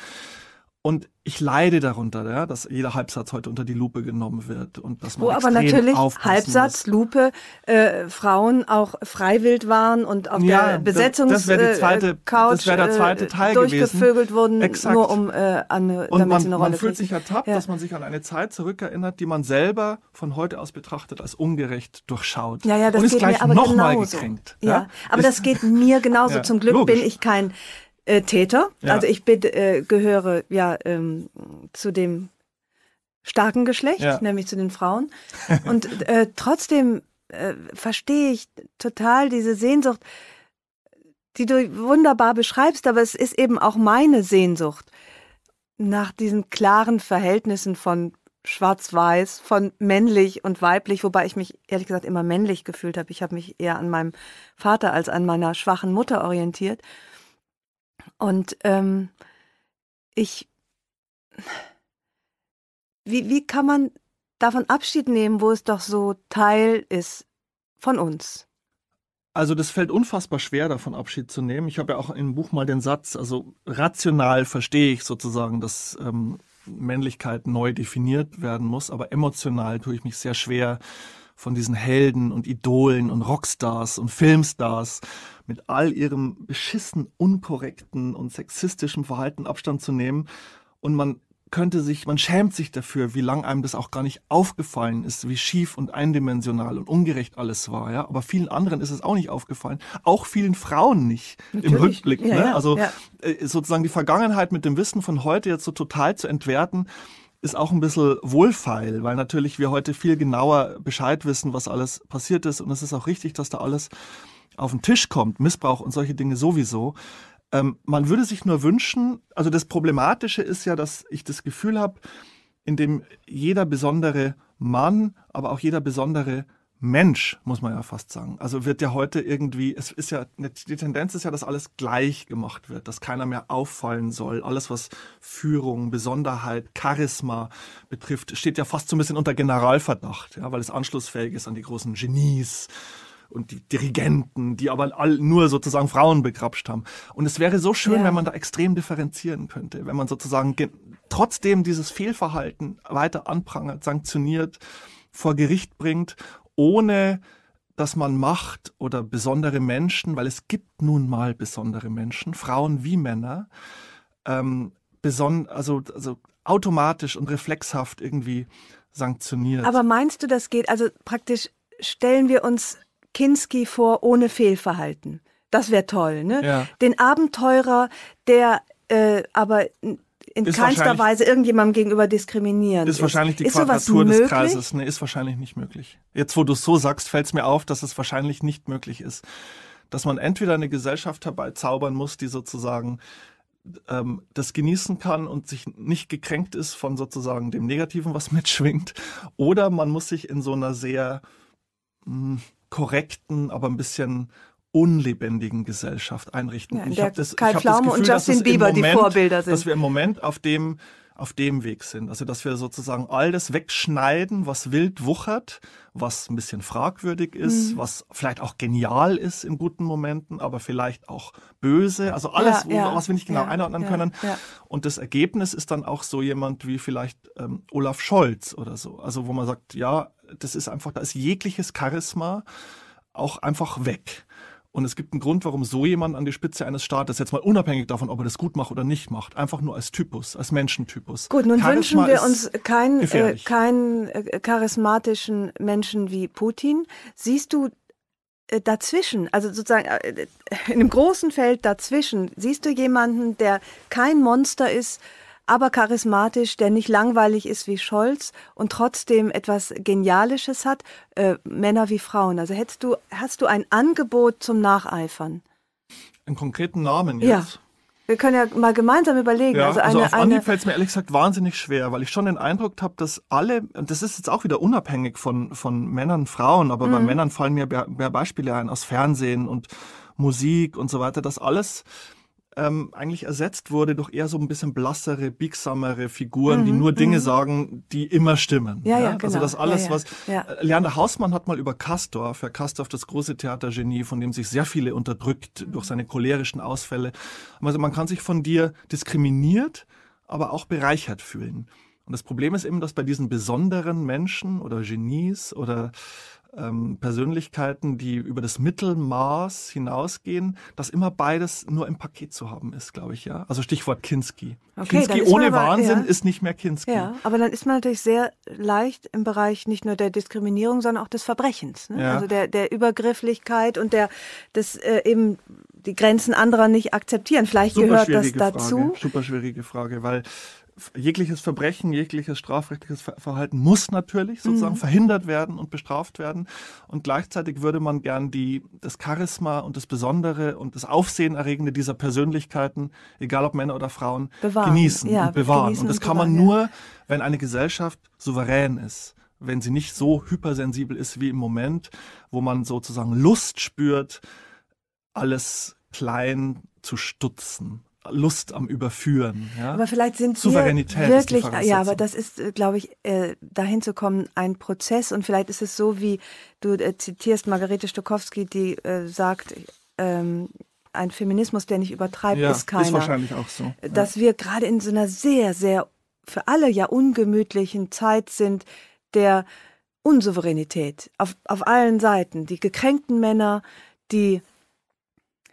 [SPEAKER 1] Und ich leide darunter, ja, dass jeder Halbsatz heute unter die Lupe genommen wird und dass man Wo aber natürlich Halbsatz, muss.
[SPEAKER 2] Lupe, äh, Frauen auch freiwillig waren und auf ja, der Besetzungs das, äh, das zweite, Couch äh, das der zweite Teil durchgevögelt gewesen. wurden, Exakt. nur um äh, an, und damit man, eine Rolle Man fühlt sich
[SPEAKER 1] ertappt, ja. dass man sich an eine Zeit zurückerinnert, die man selber von heute aus betrachtet als ungerecht durchschaut. Ja, ja, das und geht ist gleich mir aber nochmal gekränkt. Ja, ja.
[SPEAKER 2] aber ist, das geht mir genauso. Zum Glück logisch. bin ich kein äh, Täter. Ja. Also ich bin, äh, gehöre ja ähm, zu dem starken Geschlecht, ja. nämlich zu den Frauen. Und äh, trotzdem äh, verstehe ich total diese Sehnsucht, die du wunderbar beschreibst, aber es ist eben auch meine Sehnsucht nach diesen klaren Verhältnissen von schwarz-weiß, von männlich und weiblich, wobei ich mich ehrlich gesagt immer männlich gefühlt habe. Ich habe mich eher an meinem Vater als an meiner schwachen Mutter orientiert. Und ähm, ich, wie, wie kann man davon Abschied nehmen, wo es doch so Teil
[SPEAKER 1] ist von uns? Also das fällt unfassbar schwer, davon Abschied zu nehmen. Ich habe ja auch im Buch mal den Satz, also rational verstehe ich sozusagen, dass ähm, Männlichkeit neu definiert werden muss, aber emotional tue ich mich sehr schwer, von diesen Helden und Idolen und Rockstars und Filmstars mit all ihrem beschissen, unkorrekten und sexistischen Verhalten Abstand zu nehmen. Und man könnte sich, man schämt sich dafür, wie lang einem das auch gar nicht aufgefallen ist, wie schief und eindimensional und ungerecht alles war, ja. Aber vielen anderen ist es auch nicht aufgefallen, auch vielen Frauen nicht Natürlich. im Rückblick. Ja, ne? also ja. Äh, sozusagen die Vergangenheit mit dem Wissen von heute jetzt so total zu entwerten, ist auch ein bisschen wohlfeil, weil natürlich wir heute viel genauer Bescheid wissen, was alles passiert ist. Und es ist auch richtig, dass da alles auf den Tisch kommt, Missbrauch und solche Dinge sowieso. Ähm, man würde sich nur wünschen, also das Problematische ist ja, dass ich das Gefühl habe, in dem jeder besondere Mann, aber auch jeder besondere Mensch, muss man ja fast sagen. Also wird ja heute irgendwie, es ist ja, die Tendenz ist ja, dass alles gleich gemacht wird, dass keiner mehr auffallen soll. Alles, was Führung, Besonderheit, Charisma betrifft, steht ja fast so ein bisschen unter Generalverdacht, ja, weil es anschlussfähig ist an die großen Genies und die Dirigenten, die aber all, nur sozusagen Frauen begrapscht haben. Und es wäre so schön, ja. wenn man da extrem differenzieren könnte, wenn man sozusagen trotzdem dieses Fehlverhalten weiter anprangert, sanktioniert, vor Gericht bringt, ohne dass man Macht oder besondere Menschen, weil es gibt nun mal besondere Menschen, Frauen wie Männer, ähm, beson also, also automatisch und reflexhaft irgendwie sanktioniert. Aber
[SPEAKER 2] meinst du, das geht? Also praktisch stellen wir uns Kinski vor ohne Fehlverhalten. Das wäre toll, ne? Ja. Den Abenteurer, der äh, aber in ist keinster Weise irgendjemandem gegenüber diskriminieren. Ist, ist wahrscheinlich die ist Quadratur des Kreises.
[SPEAKER 1] Ne, ist wahrscheinlich nicht möglich. Jetzt, wo du es so sagst, fällt es mir auf, dass es wahrscheinlich nicht möglich ist. Dass man entweder eine Gesellschaft herbeizaubern muss, die sozusagen ähm, das genießen kann und sich nicht gekränkt ist von sozusagen dem Negativen, was mitschwingt. Oder man muss sich in so einer sehr mh, hm, korrekten, aber ein bisschen unlebendigen Gesellschaft einrichten. Ja, ich habe das, Kai ich Pflaume und Justin Bieber Moment, die Vorbilder sind. Dass wir im Moment auf dem auf dem Weg sind. Also dass wir sozusagen all das wegschneiden, was wild wuchert, was ein bisschen fragwürdig ist, mhm. was vielleicht auch genial ist in guten Momenten, aber vielleicht auch böse. Also alles, ja, ja, was wir nicht genau ja, einordnen können. Und das Ergebnis ist dann auch so jemand wie vielleicht ähm, Olaf Scholz oder so. Also wo man sagt, ja, das ist einfach, da ist jegliches Charisma auch einfach weg. Und es gibt einen Grund, warum so jemand an die Spitze eines Staates, jetzt mal unabhängig davon, ob er das gut macht oder nicht macht, einfach nur als Typus, als Menschentypus. Gut, nun Charisma wünschen wir uns keinen äh,
[SPEAKER 2] kein äh, charismatischen Menschen wie Putin. Siehst du äh, dazwischen, also sozusagen äh, äh, in einem großen Feld dazwischen, siehst du jemanden, der kein Monster ist, aber charismatisch, der nicht langweilig ist wie Scholz und trotzdem etwas Genialisches hat, äh, Männer wie Frauen. Also hättest du, hast du ein Angebot zum Nacheifern?
[SPEAKER 1] Einen konkreten Namen jetzt? Ja.
[SPEAKER 2] Wir können ja mal gemeinsam überlegen. Ja, also, also eine, also auf Anhieb
[SPEAKER 1] fällt es mir ehrlich gesagt wahnsinnig schwer, weil ich schon den Eindruck habe, dass alle, und das ist jetzt auch wieder unabhängig von, von Männern, Frauen, aber mhm. bei Männern fallen mir mehr Beispiele ein aus Fernsehen und Musik und so weiter, dass alles ähm, eigentlich ersetzt wurde durch eher so ein bisschen blassere, biegsamere Figuren, mhm, die nur Dinge mhm. sagen, die immer stimmen. Ja, ja, also genau. Also das alles, ja, was ja. Leander Hausmann hat mal über Castor, ja, Castorf das große Theatergenie, von dem sich sehr viele unterdrückt mhm. durch seine cholerischen Ausfälle. Also man kann sich von dir diskriminiert, aber auch bereichert fühlen. Und das Problem ist eben, dass bei diesen besonderen Menschen oder Genies oder ähm, Persönlichkeiten, die über das Mittelmaß hinausgehen, dass immer beides nur im Paket zu haben ist, glaube ich, ja. Also Stichwort Kinski. Okay, Kinski ohne aber, Wahnsinn ja. ist nicht mehr Kinski. Ja,
[SPEAKER 2] aber dann ist man natürlich sehr leicht im Bereich nicht nur der Diskriminierung, sondern auch des Verbrechens. Ne? Ja. Also der, der Übergrifflichkeit und der das äh, eben die Grenzen anderer nicht akzeptieren. Vielleicht Super gehört das dazu. Frage.
[SPEAKER 1] Super schwierige Frage, weil jegliches Verbrechen, jegliches strafrechtliches Verhalten muss natürlich sozusagen mhm. verhindert werden und bestraft werden. Und gleichzeitig würde man gern die, das Charisma und das Besondere und das Aufsehenerregende dieser Persönlichkeiten, egal ob Männer oder Frauen, bewahren. genießen ja, und bewahren. Genießen und das kann bewahren, man nur, ja. wenn eine Gesellschaft souverän ist wenn sie nicht so hypersensibel ist wie im Moment, wo man sozusagen Lust spürt, alles klein zu stutzen Lust am Überführen. Ja? Aber vielleicht sind Souveränität wirklich, ja, aber
[SPEAKER 2] das ist, äh, glaube ich, äh, dahin zu kommen, ein Prozess. Und vielleicht ist es so, wie du äh, zitierst Margarete Stokowski, die äh, sagt, ähm, ein Feminismus, der nicht übertreibt, ja, ist keiner. Ist wahrscheinlich auch so. Ja. Dass wir gerade in so einer sehr, sehr für alle ja ungemütlichen Zeit sind, der Unsouveränität auf, auf allen Seiten. Die gekränkten Männer, die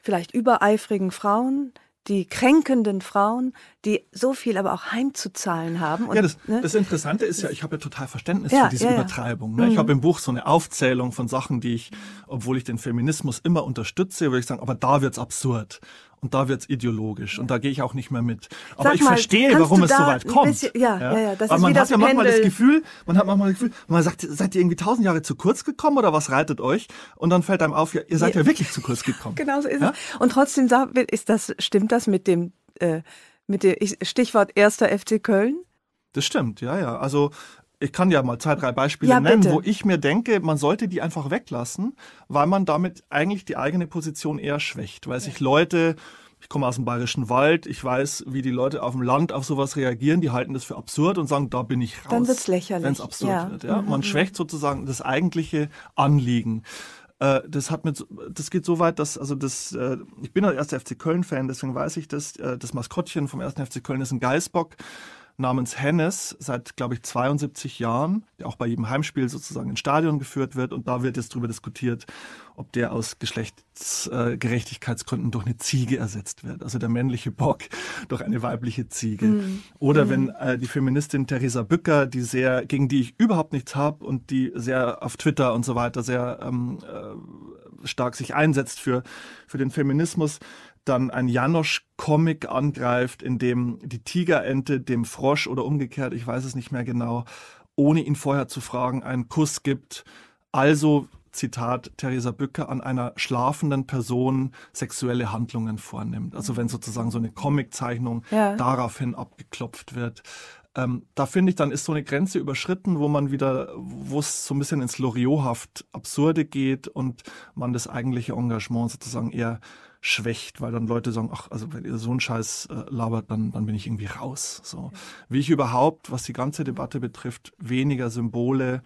[SPEAKER 2] vielleicht übereifrigen Frauen, die kränkenden Frauen, die so viel aber auch heimzuzahlen haben. Und, ja, das, ne? das
[SPEAKER 1] Interessante ist ja, ich habe ja total Verständnis ja, für diese ja, ja. Übertreibung. Ne? Mhm. Ich habe im Buch so eine Aufzählung von Sachen, die ich, obwohl ich den Feminismus immer unterstütze, würde ich sagen, aber da wird's absurd. Und da wird's ideologisch. Und da gehe ich auch nicht mehr mit. Aber Sag ich mal, verstehe, warum es so weit kommt. Bisschen, ja, ja, ja, Das Aber ist man hat ja manchmal das Gefühl, man hat manchmal das Gefühl, man sagt, seid ihr irgendwie tausend Jahre zu kurz gekommen oder was reitet euch? Und dann fällt einem auf, ihr seid ja, ja wirklich zu kurz gekommen. genau so ist ja?
[SPEAKER 2] es. Und trotzdem ist das, stimmt das mit dem, äh, mit dem Stichwort erster FC Köln?
[SPEAKER 1] Das stimmt, ja, ja. Also ich kann ja mal zwei, drei Beispiele ja, nennen, wo ich mir denke, man sollte die einfach weglassen, weil man damit eigentlich die eigene Position eher schwächt, weil sich Leute ich komme aus dem Bayerischen Wald, ich weiß, wie die Leute auf dem Land auf sowas reagieren, die halten das für absurd und sagen, da bin ich raus. Dann wird's lächerlich. Wenn's absurd ja. wird. Ja? Mhm. Man mhm. schwächt sozusagen das eigentliche Anliegen. Äh, das hat mit, das geht so weit, dass also das, äh, ich bin ja erster FC Köln Fan, deswegen weiß ich, das, äh, das Maskottchen vom ersten FC Köln ist ein Geißbock namens Hennes seit, glaube ich, 72 Jahren, der auch bei jedem Heimspiel sozusagen ins Stadion geführt wird. Und da wird jetzt darüber diskutiert, ob der aus Geschlechtsgerechtigkeitsgründen durch eine Ziege ersetzt wird. Also der männliche Bock durch eine weibliche Ziege. Mhm. Oder mhm. wenn äh, die Feministin Theresa Bücker, die sehr, gegen die ich überhaupt nichts habe und die sehr auf Twitter und so weiter sehr ähm, äh, stark sich einsetzt für, für den Feminismus, dann ein Janosch-Comic angreift, in dem die Tigerente dem Frosch oder umgekehrt, ich weiß es nicht mehr genau, ohne ihn vorher zu fragen, einen Kuss gibt. Also, Zitat Theresa Bücke, an einer schlafenden Person sexuelle Handlungen vornimmt. Also wenn sozusagen so eine Comiczeichnung ja. daraufhin abgeklopft wird. Ähm, da finde ich, dann ist so eine Grenze überschritten, wo man wieder, wo es so ein bisschen ins Loriohaft Absurde geht und man das eigentliche Engagement sozusagen eher schwächt, weil dann Leute sagen, ach, also wenn ihr so einen Scheiß äh, labert, dann, dann bin ich irgendwie raus. So. Wie ich überhaupt, was die ganze Debatte betrifft, weniger Symbole,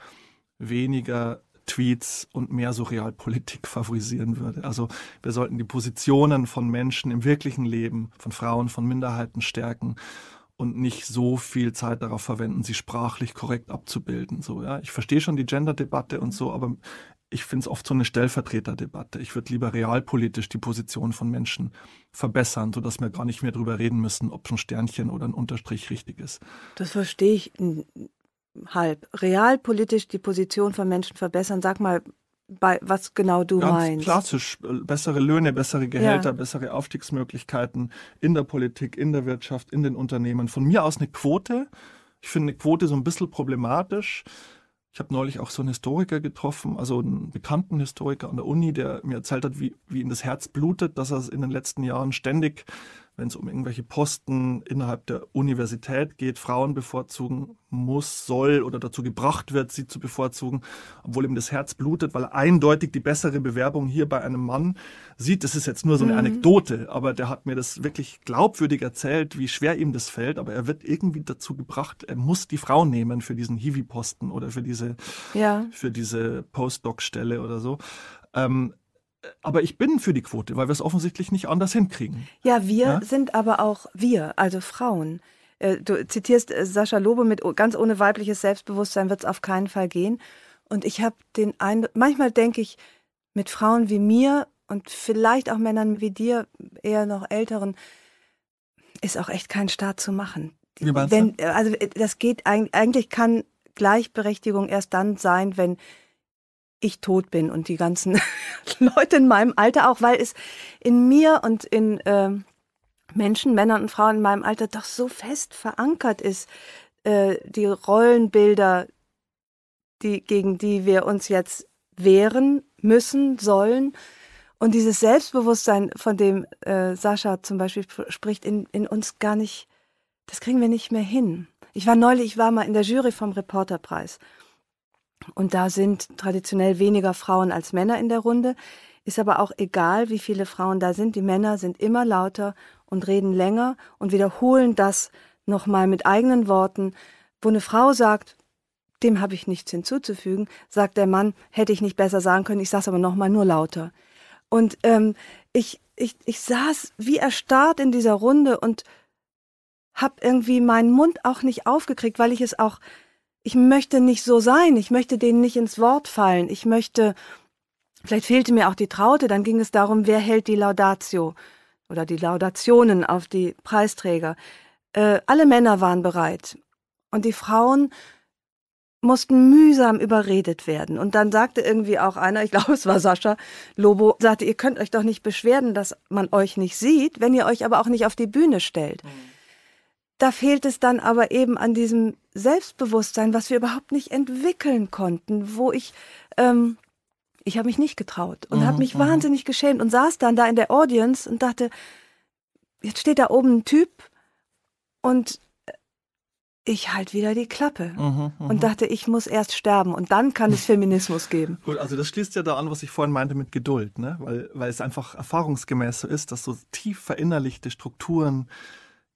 [SPEAKER 1] weniger Tweets und mehr Surrealpolitik favorisieren würde. Also wir sollten die Positionen von Menschen im wirklichen Leben, von Frauen, von Minderheiten stärken und nicht so viel Zeit darauf verwenden, sie sprachlich korrekt abzubilden. So, ja. Ich verstehe schon die Gender-Debatte und so, aber ich finde es oft so eine Stellvertreterdebatte. Ich würde lieber realpolitisch die Position von Menschen verbessern, sodass wir gar nicht mehr drüber reden müssen, ob ein Sternchen oder ein Unterstrich richtig ist. Das verstehe ich
[SPEAKER 2] halb. Realpolitisch die Position von Menschen verbessern, sag mal, bei, was genau du Ganz meinst.
[SPEAKER 1] Klassisch, äh, bessere Löhne, bessere Gehälter, ja. bessere Aufstiegsmöglichkeiten in der Politik, in der Wirtschaft, in den Unternehmen. Von mir aus eine Quote. Ich finde eine Quote so ein bisschen problematisch ich habe neulich auch so einen Historiker getroffen, also einen bekannten Historiker an der Uni, der mir erzählt hat, wie, wie ihm das Herz blutet, dass er es in den letzten Jahren ständig wenn es um irgendwelche Posten innerhalb der Universität geht, Frauen bevorzugen muss, soll oder dazu gebracht wird, sie zu bevorzugen, obwohl ihm das Herz blutet, weil er eindeutig die bessere Bewerbung hier bei einem Mann sieht. Das ist jetzt nur so eine mhm. Anekdote, aber der hat mir das wirklich glaubwürdig erzählt, wie schwer ihm das fällt, aber er wird irgendwie dazu gebracht, er muss die Frau nehmen für diesen Hiwi-Posten oder für diese, ja. diese Postdoc-Stelle oder so. Ähm, aber ich bin für die Quote, weil wir es offensichtlich nicht anders hinkriegen.
[SPEAKER 2] Ja, wir ja? sind aber auch wir, also Frauen. Äh, du zitierst äh, Sascha Lobe mit ganz ohne weibliches Selbstbewusstsein wird es auf keinen Fall gehen. Und ich habe den Eindruck, manchmal denke ich, mit Frauen wie mir und vielleicht auch Männern wie dir, eher noch älteren, ist auch echt kein Start zu machen. Wie meinst du? Äh, also das geht eigentlich kann Gleichberechtigung erst dann sein, wenn ich tot bin und die ganzen Leute in meinem Alter auch, weil es in mir und in äh, Menschen, Männern und Frauen in meinem Alter doch so fest verankert ist, äh, die Rollenbilder, die, gegen die wir uns jetzt wehren müssen, sollen. Und dieses Selbstbewusstsein, von dem äh, Sascha zum Beispiel spricht, in, in uns gar nicht, das kriegen wir nicht mehr hin. Ich war neulich, ich war mal in der Jury vom Reporterpreis. Und da sind traditionell weniger Frauen als Männer in der Runde. Ist aber auch egal, wie viele Frauen da sind. Die Männer sind immer lauter und reden länger und wiederholen das nochmal mit eigenen Worten. Wo eine Frau sagt, dem habe ich nichts hinzuzufügen, sagt der Mann, hätte ich nicht besser sagen können, ich saß aber nochmal nur lauter. Und ähm, ich, ich, ich saß wie erstarrt in dieser Runde und habe irgendwie meinen Mund auch nicht aufgekriegt, weil ich es auch ich möchte nicht so sein, ich möchte denen nicht ins Wort fallen, ich möchte, vielleicht fehlte mir auch die Traute, dann ging es darum, wer hält die Laudatio oder die Laudationen auf die Preisträger. Äh, alle Männer waren bereit und die Frauen mussten mühsam überredet werden. Und dann sagte irgendwie auch einer, ich glaube es war Sascha Lobo, sagte, ihr könnt euch doch nicht beschweren, dass man euch nicht sieht, wenn ihr euch aber auch nicht auf die Bühne stellt. Mhm da fehlt es dann aber eben an diesem Selbstbewusstsein, was wir überhaupt nicht entwickeln konnten, wo ich, ähm, ich habe mich nicht getraut und mhm, habe mich mhm. wahnsinnig geschämt und saß dann da in der Audience und dachte, jetzt steht da oben ein Typ und äh, ich halt wieder die Klappe
[SPEAKER 1] mhm, mhm, und
[SPEAKER 2] dachte, ich muss erst sterben und dann kann es Feminismus geben.
[SPEAKER 1] Gut, also das schließt ja da an, was ich vorhin meinte mit Geduld, ne? weil, weil es einfach erfahrungsgemäß so ist, dass so tief verinnerlichte Strukturen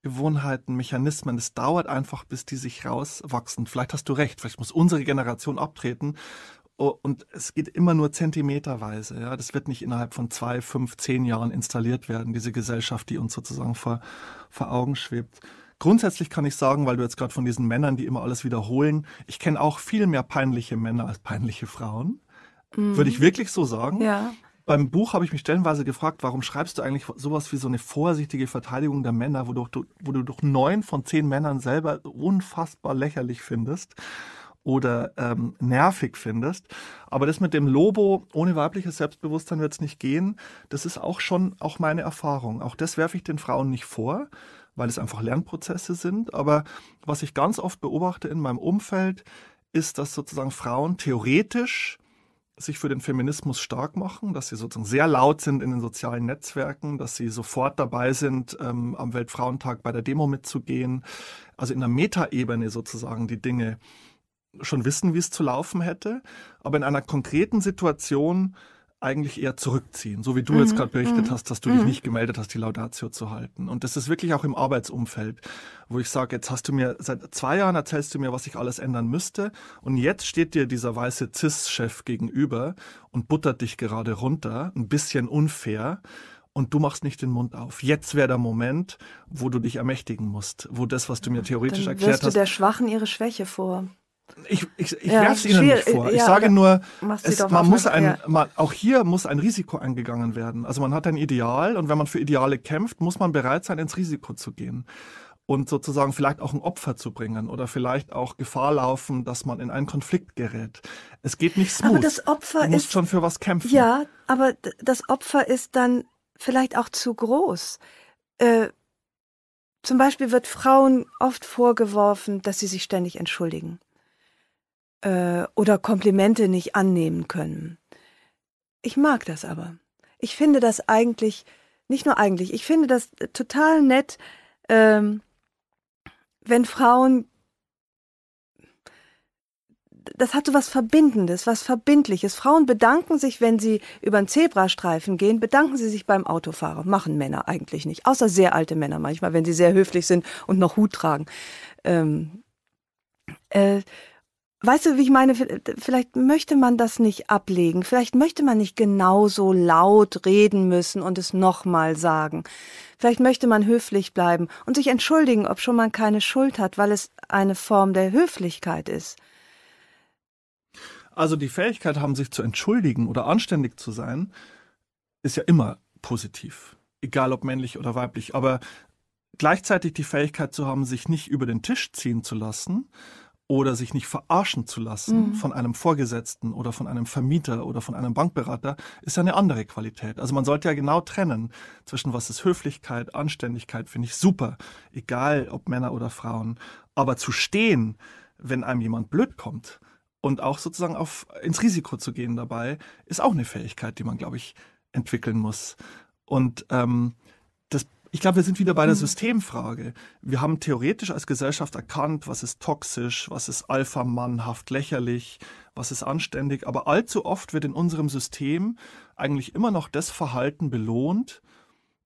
[SPEAKER 1] Gewohnheiten, Mechanismen. Es dauert einfach, bis die sich rauswachsen. Vielleicht hast du recht, vielleicht muss unsere Generation abtreten und es geht immer nur zentimeterweise. Ja? Das wird nicht innerhalb von zwei, fünf, zehn Jahren installiert werden, diese Gesellschaft, die uns sozusagen vor, vor Augen schwebt. Grundsätzlich kann ich sagen, weil du jetzt gerade von diesen Männern, die immer alles wiederholen, ich kenne auch viel mehr peinliche Männer als peinliche Frauen. Mhm. Würde ich wirklich so sagen? Ja. Beim Buch habe ich mich stellenweise gefragt, warum schreibst du eigentlich sowas wie so eine vorsichtige Verteidigung der Männer, wodurch du, wo du doch neun von zehn Männern selber unfassbar lächerlich findest oder ähm, nervig findest. Aber das mit dem Lobo ohne weibliches Selbstbewusstsein wird es nicht gehen. Das ist auch schon auch meine Erfahrung. Auch das werfe ich den Frauen nicht vor, weil es einfach Lernprozesse sind. Aber was ich ganz oft beobachte in meinem Umfeld, ist, dass sozusagen Frauen theoretisch sich für den Feminismus stark machen, dass sie sozusagen sehr laut sind in den sozialen Netzwerken, dass sie sofort dabei sind, ähm, am Weltfrauentag bei der Demo mitzugehen, also in der Metaebene sozusagen die Dinge schon wissen, wie es zu laufen hätte, aber in einer konkreten Situation eigentlich eher zurückziehen, so wie du mhm. jetzt gerade berichtet mhm. hast, dass du mhm. dich nicht gemeldet hast, die Laudatio zu halten. Und das ist wirklich auch im Arbeitsumfeld, wo ich sage, jetzt hast du mir seit zwei Jahren erzählst du mir, was ich alles ändern müsste, und jetzt steht dir dieser weiße cis-Chef gegenüber und buttert dich gerade runter, ein bisschen unfair und du machst nicht den Mund auf. Jetzt wäre der Moment, wo du dich ermächtigen musst, wo das, was du mir theoretisch Dann erklärt wirst hast. du
[SPEAKER 2] der Schwachen ihre Schwäche vor.
[SPEAKER 1] Ich, ich, ich ja, werfe es Ihnen nicht vor. Ich ja, sage nur, es, man muss ein, man, auch hier muss ein Risiko eingegangen werden. Also man hat ein Ideal und wenn man für Ideale kämpft, muss man bereit sein, ins Risiko zu gehen und sozusagen vielleicht auch ein Opfer zu bringen oder vielleicht auch Gefahr laufen, dass man in einen Konflikt gerät. Es geht nicht smooth. Aber das Opfer man ist, muss schon für was kämpfen. Ja,
[SPEAKER 2] aber das Opfer ist dann vielleicht auch zu groß. Äh, zum Beispiel wird Frauen oft vorgeworfen, dass sie sich ständig entschuldigen äh, oder Komplimente nicht annehmen können. Ich mag das aber. Ich finde das eigentlich, nicht nur eigentlich, ich finde das äh, total nett, ähm, wenn Frauen, das hat so was Verbindendes, was Verbindliches. Frauen bedanken sich, wenn sie über einen Zebrastreifen gehen, bedanken sie sich beim Autofahrer. Machen Männer eigentlich nicht, außer sehr alte Männer manchmal, wenn sie sehr höflich sind und noch Hut tragen. Ähm, äh, Weißt du, wie ich meine? Vielleicht möchte man das nicht ablegen. Vielleicht möchte man nicht genauso laut reden müssen und es nochmal sagen. Vielleicht möchte man höflich bleiben und sich entschuldigen, ob schon man keine Schuld hat, weil es eine Form der
[SPEAKER 1] Höflichkeit ist. Also die Fähigkeit haben, sich zu entschuldigen oder anständig zu sein, ist ja immer positiv. Egal ob männlich oder weiblich. Aber gleichzeitig die Fähigkeit zu haben, sich nicht über den Tisch ziehen zu lassen, oder sich nicht verarschen zu lassen mhm. von einem Vorgesetzten oder von einem Vermieter oder von einem Bankberater, ist ja eine andere Qualität. Also man sollte ja genau trennen zwischen was ist Höflichkeit, Anständigkeit, finde ich super, egal ob Männer oder Frauen. Aber zu stehen, wenn einem jemand blöd kommt und auch sozusagen auf, ins Risiko zu gehen dabei, ist auch eine Fähigkeit, die man, glaube ich, entwickeln muss. Und ähm, das ich glaube, wir sind wieder bei der mhm. Systemfrage. Wir haben theoretisch als Gesellschaft erkannt, was ist toxisch, was ist alphamannhaft, lächerlich, was ist anständig, aber allzu oft wird in unserem System eigentlich immer noch das Verhalten belohnt,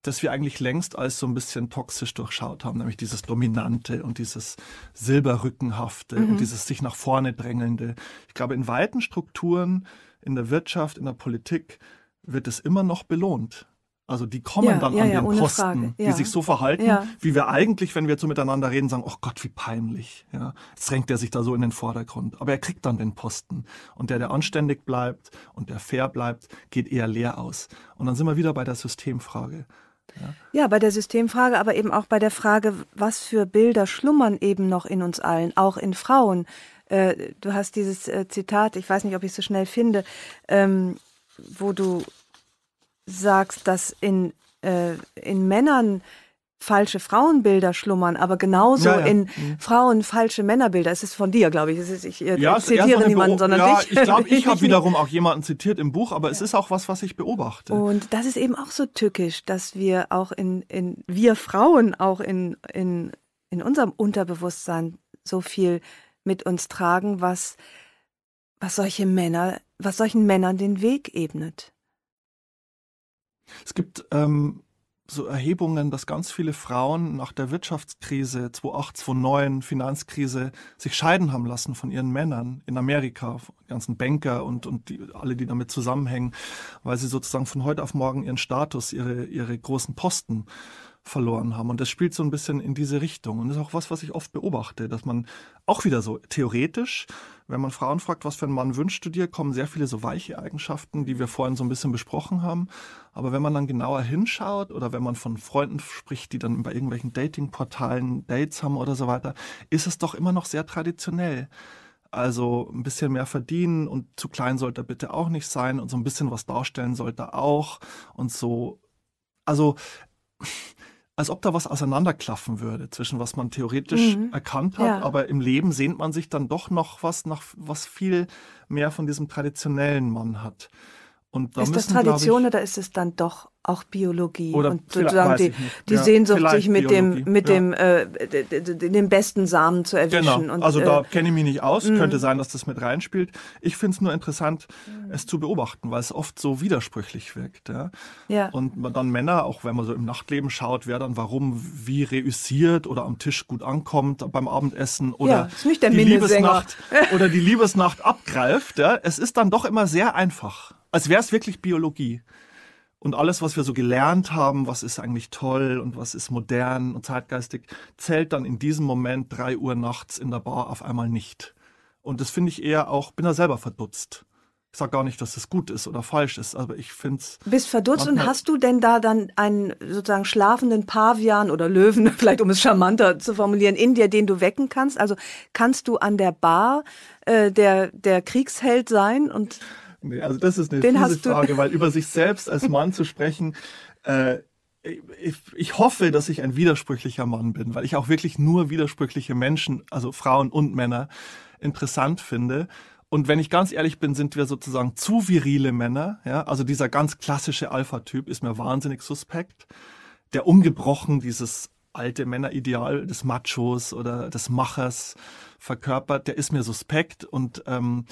[SPEAKER 1] das wir eigentlich längst als so ein bisschen toxisch durchschaut haben, nämlich dieses Dominante und dieses Silberrückenhafte mhm. und dieses sich nach vorne drängelnde. Ich glaube, in weiten Strukturen, in der Wirtschaft, in der Politik wird es immer noch belohnt. Also die kommen ja, dann ja, an ja, den Posten, die sich so verhalten, wie wir eigentlich, wenn wir so miteinander reden, sagen, oh Gott, wie peinlich. Ja, jetzt drängt er sich da so in den Vordergrund. Aber er kriegt dann den Posten. Und der, der anständig bleibt und der fair bleibt, geht eher leer aus. Und dann sind wir wieder bei der Systemfrage.
[SPEAKER 2] Ja. ja. bei der Systemfrage, aber eben auch bei der Frage, was für Bilder schlummern eben noch in uns allen, auch in Frauen. Äh, du hast dieses äh, Zitat, ich weiß nicht, ob ich es so schnell finde, ähm, wo du sagst, dass in, äh, in Männern falsche Frauenbilder schlummern, aber genauso ja, ja. in mhm. Frauen falsche Männerbilder. Es ist von dir,
[SPEAKER 1] glaube ich. Ist, ich äh, ja, zitiere niemanden, Be sondern ja, dich. Ich glaube, ich habe wiederum auch jemanden zitiert im Buch, aber es ist auch was, was ich beobachte.
[SPEAKER 2] Und das ist eben auch so tückisch, dass wir auch in, in wir Frauen auch in, in, in unserem Unterbewusstsein so viel mit uns tragen, was, was solche Männer, was solchen Männern den Weg
[SPEAKER 1] ebnet. Es gibt ähm, so Erhebungen, dass ganz viele Frauen nach der Wirtschaftskrise 2008, 2009, Finanzkrise sich scheiden haben lassen von ihren Männern in Amerika, die ganzen Banker und, und die, alle, die damit zusammenhängen, weil sie sozusagen von heute auf morgen ihren Status, ihre, ihre großen Posten verloren haben. Und das spielt so ein bisschen in diese Richtung. Und das ist auch was, was ich oft beobachte, dass man auch wieder so theoretisch, wenn man Frauen fragt, was für einen Mann wünschst du dir, kommen sehr viele so weiche Eigenschaften, die wir vorhin so ein bisschen besprochen haben. Aber wenn man dann genauer hinschaut oder wenn man von Freunden spricht, die dann bei irgendwelchen Datingportalen Dates haben oder so weiter, ist es doch immer noch sehr traditionell. Also ein bisschen mehr verdienen und zu klein sollte er bitte auch nicht sein und so ein bisschen was darstellen sollte er auch und so. Also als ob da was auseinanderklaffen würde zwischen was man theoretisch mhm. erkannt hat, ja. aber im Leben sehnt man sich dann doch noch was nach, was viel mehr von diesem traditionellen Mann hat. Und da ist müssen, das Tradition
[SPEAKER 2] ich, oder ist es dann doch auch Biologie Oder und sozusagen die, die ja, Sehnsucht, sich mit Biologie. dem mit ja. dem äh, den besten Samen zu erwischen. Genau. Und, also da äh, kenne ich
[SPEAKER 1] mich nicht aus. Mh. Könnte mm. sein, dass das mit reinspielt. Ich finde es nur interessant, mh. es zu beobachten, weil es oft so widersprüchlich wirkt. Ja? ja. Und dann Männer, auch wenn man so im Nachtleben schaut, wer dann warum wie reüssiert oder am Tisch gut ankommt beim Abendessen oder die Liebesnacht oder die Liebesnacht abgreift. Ja? Es ist dann doch immer sehr einfach, als wäre es wirklich Biologie. Und alles, was wir so gelernt haben, was ist eigentlich toll und was ist modern und zeitgeistig, zählt dann in diesem Moment drei Uhr nachts in der Bar auf einmal nicht. Und das finde ich eher auch, bin da selber verdutzt. Ich sage gar nicht, dass das gut ist oder falsch ist, aber ich finde es.
[SPEAKER 2] Bist verdutzt und hast du denn da dann einen sozusagen schlafenden Pavian oder Löwen, vielleicht um es charmanter zu formulieren, in dir, den du wecken kannst? Also kannst du an der Bar äh, der, der Kriegsheld sein und.
[SPEAKER 1] Nee, also das ist eine Den fiese Frage, weil über sich selbst als Mann zu sprechen, äh, ich, ich, hoffe, dass ich ein widersprüchlicher Mann bin, weil ich auch wirklich nur widersprüchliche Menschen, also Frauen und Männer, interessant finde. Und wenn ich ganz ehrlich bin, sind wir sozusagen zu virile Männer. Ja? Also dieser ganz klassische Alpha-Typ ist mir wahnsinnig suspekt. Der ungebrochen dieses alte Männerideal des Machos oder des Machers verkörpert, der ist mir suspekt und ähm,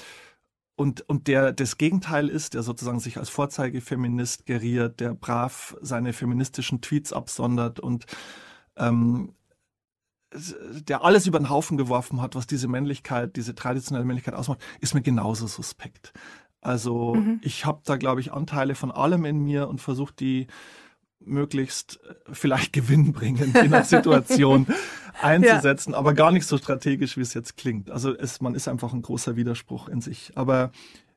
[SPEAKER 1] und, und der das Gegenteil ist, der sozusagen sich als Vorzeigefeminist geriert, der brav seine feministischen Tweets absondert und ähm, der alles über den Haufen geworfen hat, was diese Männlichkeit, diese traditionelle Männlichkeit ausmacht, ist mir genauso suspekt. Also mhm. ich habe da, glaube ich, Anteile von allem in mir und versuche die möglichst äh, vielleicht gewinnbringend in der Situation einzusetzen, ja. aber gar nicht so strategisch, wie es jetzt klingt. Also es, man ist einfach ein großer Widerspruch in sich. Aber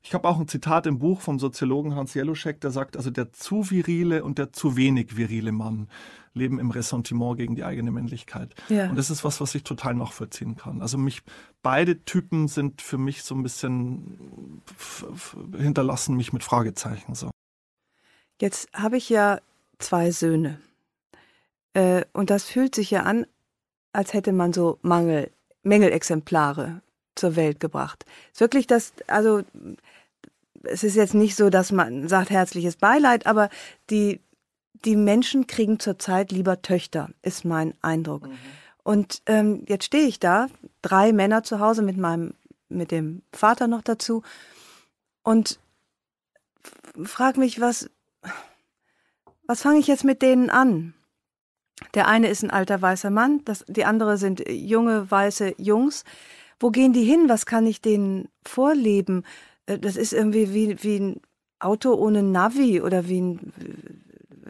[SPEAKER 1] ich habe auch ein Zitat im Buch vom Soziologen Hans Jeluschek, der sagt, also der zu virile und der zu wenig virile Mann leben im Ressentiment gegen die eigene Männlichkeit. Ja. Und das ist was, was ich total nachvollziehen kann. Also mich, beide Typen sind für mich so ein bisschen, hinterlassen mich mit Fragezeichen so.
[SPEAKER 2] Jetzt habe ich ja zwei Söhne. Äh, und das fühlt sich ja an, als hätte man so Mangel, Mängelexemplare zur Welt gebracht. Ist wirklich das, also es ist jetzt nicht so, dass man sagt herzliches Beileid, aber die, die Menschen kriegen zurzeit lieber Töchter, ist mein Eindruck. Mhm. Und ähm, jetzt stehe ich da, drei Männer zu Hause mit meinem, mit dem Vater noch dazu und frage mich, was, was fange ich jetzt mit denen an? Der eine ist ein alter weißer Mann, das, die andere sind junge weiße Jungs. Wo gehen die hin? Was kann ich denen vorleben? Äh, das ist irgendwie wie, wie ein Auto ohne Navi oder wie ein,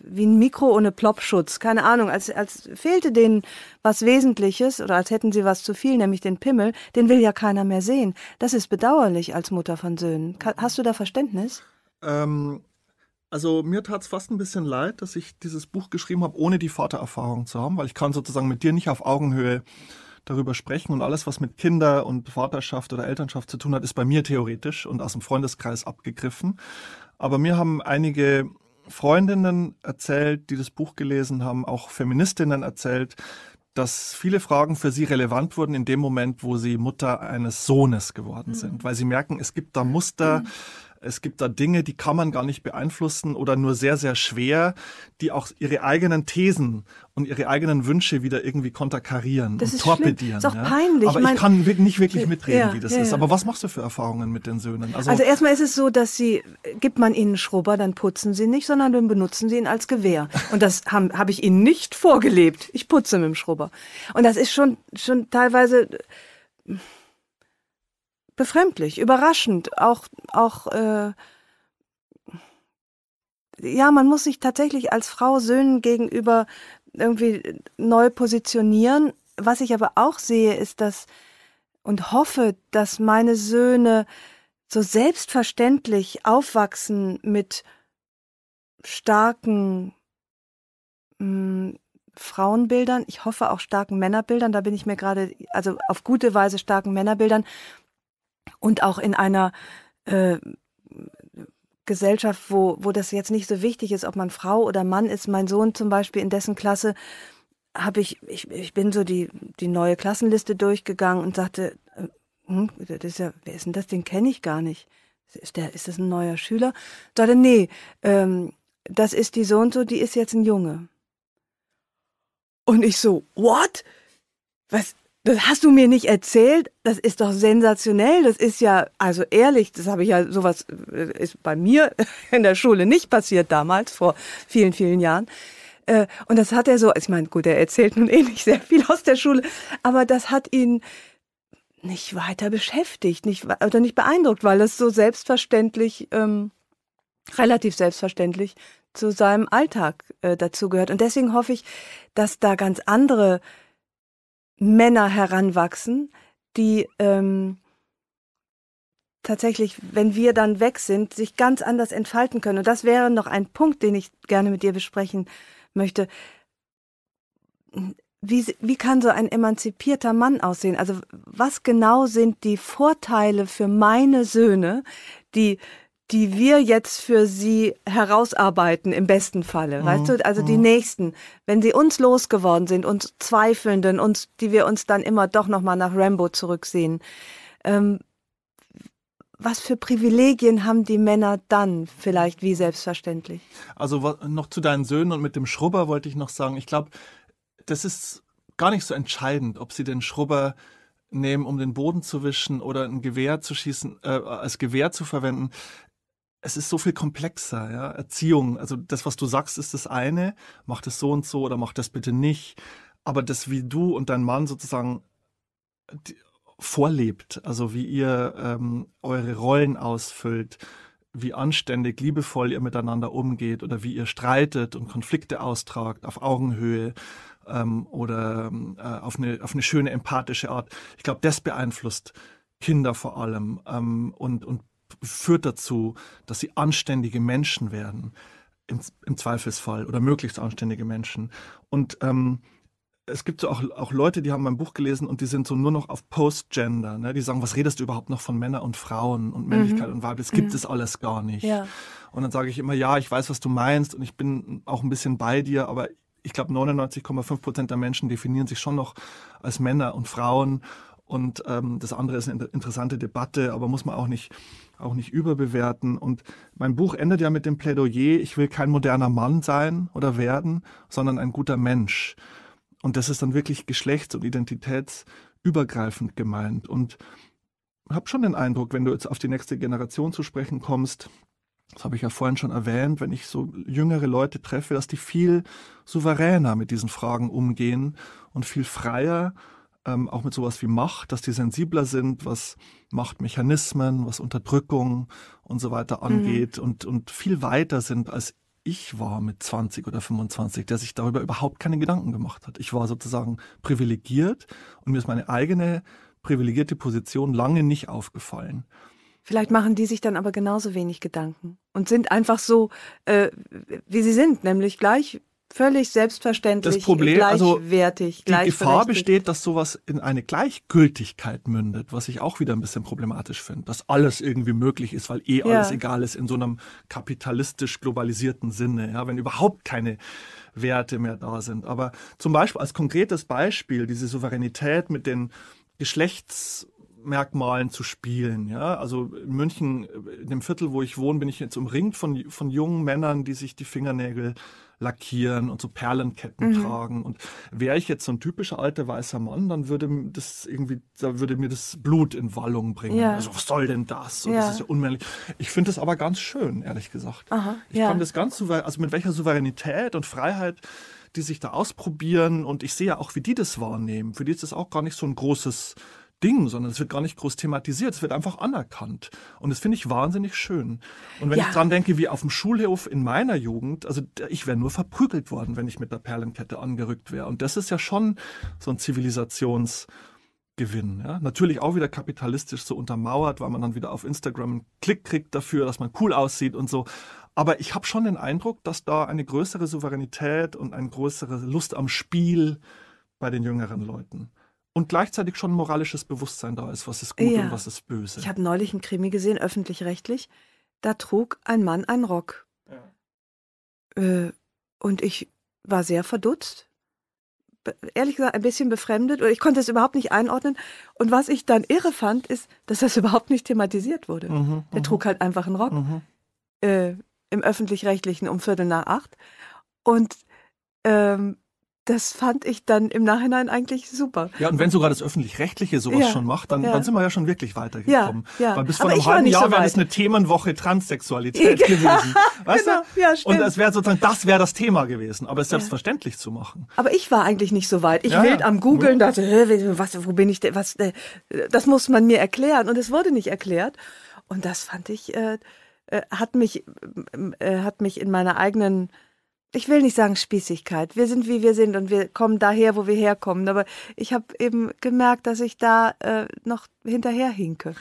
[SPEAKER 2] wie ein Mikro ohne Plopschutz. Keine Ahnung, als, als fehlte denen was Wesentliches oder als hätten sie was zu viel, nämlich den Pimmel. Den will ja keiner mehr sehen. Das ist bedauerlich als Mutter von Söhnen. Hast du da Verständnis?
[SPEAKER 1] Ähm, also mir tat es fast ein bisschen leid, dass ich dieses Buch geschrieben habe, ohne die Vatererfahrung zu haben, weil ich kann sozusagen mit dir nicht auf Augenhöhe darüber sprechen und alles, was mit Kinder und Vaterschaft oder Elternschaft zu tun hat, ist bei mir theoretisch und aus dem Freundeskreis abgegriffen. Aber mir haben einige Freundinnen erzählt, die das Buch gelesen haben, auch Feministinnen erzählt, dass viele Fragen für sie relevant wurden in dem Moment, wo sie Mutter eines Sohnes geworden mhm. sind, weil sie merken, es gibt da Muster. Mhm es gibt da Dinge, die kann man gar nicht beeinflussen oder nur sehr, sehr schwer, die auch ihre eigenen Thesen und ihre eigenen Wünsche wieder irgendwie konterkarieren das und ist torpedieren. Das ist auch peinlich. Ja? Aber ich, mein, ich kann nicht wirklich mitreden, ja, wie das ja, ist. Aber was machst du für Erfahrungen mit den Söhnen? Also, also,
[SPEAKER 2] erstmal ist es so, dass sie, gibt man ihnen Schrubber, dann putzen sie nicht, sondern dann benutzen sie ihn als Gewehr. Und das habe hab ich ihnen nicht vorgelebt. Ich putze mit dem Schrubber. Und das ist schon, schon teilweise, befremdlich, überraschend, auch, auch, äh, ja, man muss sich tatsächlich als Frau Söhnen gegenüber irgendwie neu positionieren. Was ich aber auch sehe, ist, dass und hoffe, dass meine Söhne so selbstverständlich aufwachsen mit starken mh, hm, Frauenbildern, ich hoffe auch starken Männerbildern, da bin ich mir gerade, also auf gute Weise starken Männerbildern, und auch in einer äh, Gesellschaft, wo, wo das jetzt nicht so wichtig ist, ob man Frau oder Mann ist. Mein Sohn zum Beispiel in dessen Klasse habe ich, ich, ich bin so die, die neue Klassenliste durchgegangen und sagte, äh, hm, das ist ja, wer ist denn das? Den kenne ich gar nicht. Ist, der, ist das ein neuer Schüler? Sagte, nee, ähm, das ist die so und so, die ist jetzt ein Junge. Und ich so, what? Was, das hast du mir nicht erzählt. Das ist doch sensationell. Das ist ja, also ehrlich, das habe ich ja, sowas äh, ist bei mir in der Schule nicht passiert damals, vor vielen, vielen Jahren. Äh, und das hat er so, ich meine, gut, er erzählt nun eh nicht sehr viel aus der Schule, aber das hat ihn nicht weiter beschäftigt, nicht, oder nicht beeindruckt, weil es so selbstverständlich, ähm, relativ selbstverständlich zu seinem Alltag äh, dazugehört. Und deswegen hoffe ich, dass da ganz andere Männer heranwachsen, die ähm, tatsächlich, wenn wir dann weg sind, sich ganz anders entfalten können. Und das wäre noch ein Punkt, den ich gerne mit dir besprechen möchte. Wie, wie kann so ein emanzipierter Mann aussehen? Also was genau sind die Vorteile für meine Söhne, die die wir jetzt für sie herausarbeiten, im besten Falle. Mhm. Weißt du, also mhm. die nächsten, wenn sie uns losgeworden sind, uns Zweifelnden, uns, die wir uns dann immer doch nochmal nach Rambo zurücksehen. Ähm, was für Privilegien haben die Männer dann vielleicht wie selbstverständlich?
[SPEAKER 1] Also noch zu deinen Söhnen und mit dem Schrubber wollte ich noch sagen, ich glaube, das ist gar nicht so entscheidend, ob sie den Schrubber nehmen, um den Boden zu wischen oder ein Gewehr zu schießen, äh, als Gewehr zu verwenden es ist so viel komplexer, ja. Erziehung, also das, was du sagst, ist das eine, mach das so und so oder mach das bitte nicht. Aber das, wie du und dein Mann sozusagen vorlebt, also wie ihr ähm, eure Rollen ausfüllt, wie anständig, liebevoll ihr miteinander umgeht oder wie ihr streitet und Konflikte austragt auf Augenhöhe ähm, oder ähm, äh, auf, eine, auf eine schöne, empathische Art. Ich glaube, das beeinflusst Kinder vor allem ähm, und, und führt dazu, dass sie anständige Menschen werden, im, im Zweifelsfall oder möglichst anständige Menschen. Und ähm, es gibt so auch, auch Leute, die haben mein Buch gelesen und die sind so nur noch auf Postgender. Ne? Die sagen, was redest du überhaupt noch von Männern und Frauen und mhm. Männlichkeit mhm. und Weiblichkeit? Das gibt mhm. es alles gar nicht. Ja. Und dann sage ich immer, ja, ich weiß, was du meinst und ich bin auch ein bisschen bei dir, aber ich glaube, 99,5 Prozent der Menschen definieren sich schon noch als Männer und Frauen. Und ähm, das andere ist eine interessante Debatte, aber muss man auch nicht auch nicht überbewerten. Und mein Buch endet ja mit dem Plädoyer, ich will kein moderner Mann sein oder werden, sondern ein guter Mensch. Und das ist dann wirklich geschlechts- und identitätsübergreifend gemeint. Und ich habe schon den Eindruck, wenn du jetzt auf die nächste Generation zu sprechen kommst, das habe ich ja vorhin schon erwähnt, wenn ich so jüngere Leute treffe, dass die viel souveräner mit diesen Fragen umgehen und viel freier ähm, auch mit sowas wie Macht, dass die sensibler sind, was Machtmechanismen, was Unterdrückung und so weiter mhm. angeht mhm. und, und viel weiter sind als ich war mit 20 oder 25, der sich darüber überhaupt keine Gedanken gemacht hat. Ich war sozusagen privilegiert und mir ist meine eigene privilegierte Position lange nicht aufgefallen.
[SPEAKER 2] Vielleicht machen die sich dann aber genauso wenig Gedanken und sind einfach so, äh, wie sie sind, nämlich gleich völlig selbstverständlich, das Problem, also gleichwertig, also Die Gefahr besteht,
[SPEAKER 1] dass sowas in eine Gleichgültigkeit mündet, was ich auch wieder ein bisschen problematisch finde, dass alles irgendwie möglich ist, weil eh ja. alles egal ist in so einem kapitalistisch globalisierten Sinne, ja, wenn überhaupt keine Werte mehr da sind. Aber zum Beispiel als konkretes Beispiel diese Souveränität mit den Geschlechts Merkmalen zu spielen. Ja? Also in München, in dem Viertel, wo ich wohne, bin ich jetzt umringt von, von jungen Männern, die sich die Fingernägel lackieren und so Perlenketten mhm. tragen. Und wäre ich jetzt so ein typischer alter weißer Mann, dann würde das irgendwie, da würde mir das Blut in Wallung bringen. Ja. Also was soll denn das? Und ja. das ist ja unmännlich. Ich finde das aber ganz schön, ehrlich gesagt. Aha, ich ja. kann das ganz souverän, also mit welcher Souveränität und Freiheit die sich da ausprobieren und ich sehe ja auch, wie die das wahrnehmen. Für die ist das auch gar nicht so ein großes Ding, sondern es wird gar nicht groß thematisiert, es wird einfach anerkannt. Und das finde ich wahnsinnig schön. Und wenn ja. ich dran denke, wie auf dem Schulhof in meiner Jugend, also ich wäre nur verprügelt worden, wenn ich mit der Perlenkette angerückt wäre. Und das ist ja schon so ein Zivilisations- Gewinn. Ja? Natürlich auch wieder kapitalistisch so untermauert, weil man dann wieder auf Instagram einen Klick kriegt dafür, dass man cool aussieht und so. Aber ich habe schon den Eindruck, dass da eine größere Souveränität und eine größere Lust am Spiel bei den jüngeren Leuten und gleichzeitig schon moralisches Bewusstsein da ist, was ist gut ja. und was ist böse. Ich habe
[SPEAKER 2] neulich einen Krimi gesehen, öffentlich-rechtlich. Da trug ein Mann einen Rock. Ja. Äh, und ich war sehr verdutzt. Be ehrlich gesagt, ein bisschen befremdet. Oder ich konnte es überhaupt nicht einordnen. Und was ich dann irre fand, ist, dass das überhaupt nicht thematisiert wurde. Mhm, Der mhm. trug halt einfach einen Rock. Mhm. Äh, Im öffentlich-rechtlichen um Viertel nach acht. Und ähm, das fand ich dann im Nachhinein eigentlich super. Ja, und
[SPEAKER 1] wenn sogar das Öffentlich-Rechtliche sowas ja, schon macht, dann, ja. dann sind wir ja schon wirklich weitergekommen. Ja, ja. Weil bis vor Aber einem halben Jahr so wäre das eine Themenwoche Transsexualität gewesen. Genau. Weißt genau. du? Ja, stimmt. Und es wäre sozusagen, das wäre das Thema gewesen, aber es selbstverständlich zu machen.
[SPEAKER 2] Aber ich war eigentlich nicht so weit. Ich ja, wild am Googeln dachte, was, wo bin ich denn, was, äh, das muss man mir erklären. Und es wurde nicht erklärt. Und das fand ich, äh, äh hat mich, äh, äh, hat mich in meiner eigenen ich will nicht sagen Spießigkeit. Wir sind, wie wir sind und wir kommen daher, wo wir herkommen. Aber ich habe eben gemerkt, dass ich da äh, noch hinterherhinke.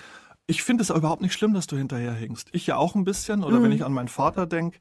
[SPEAKER 1] Ich finde es überhaupt nicht schlimm, dass du hinterherhinkst. Ich ja auch ein bisschen. Oder mm. wenn ich an meinen Vater denke,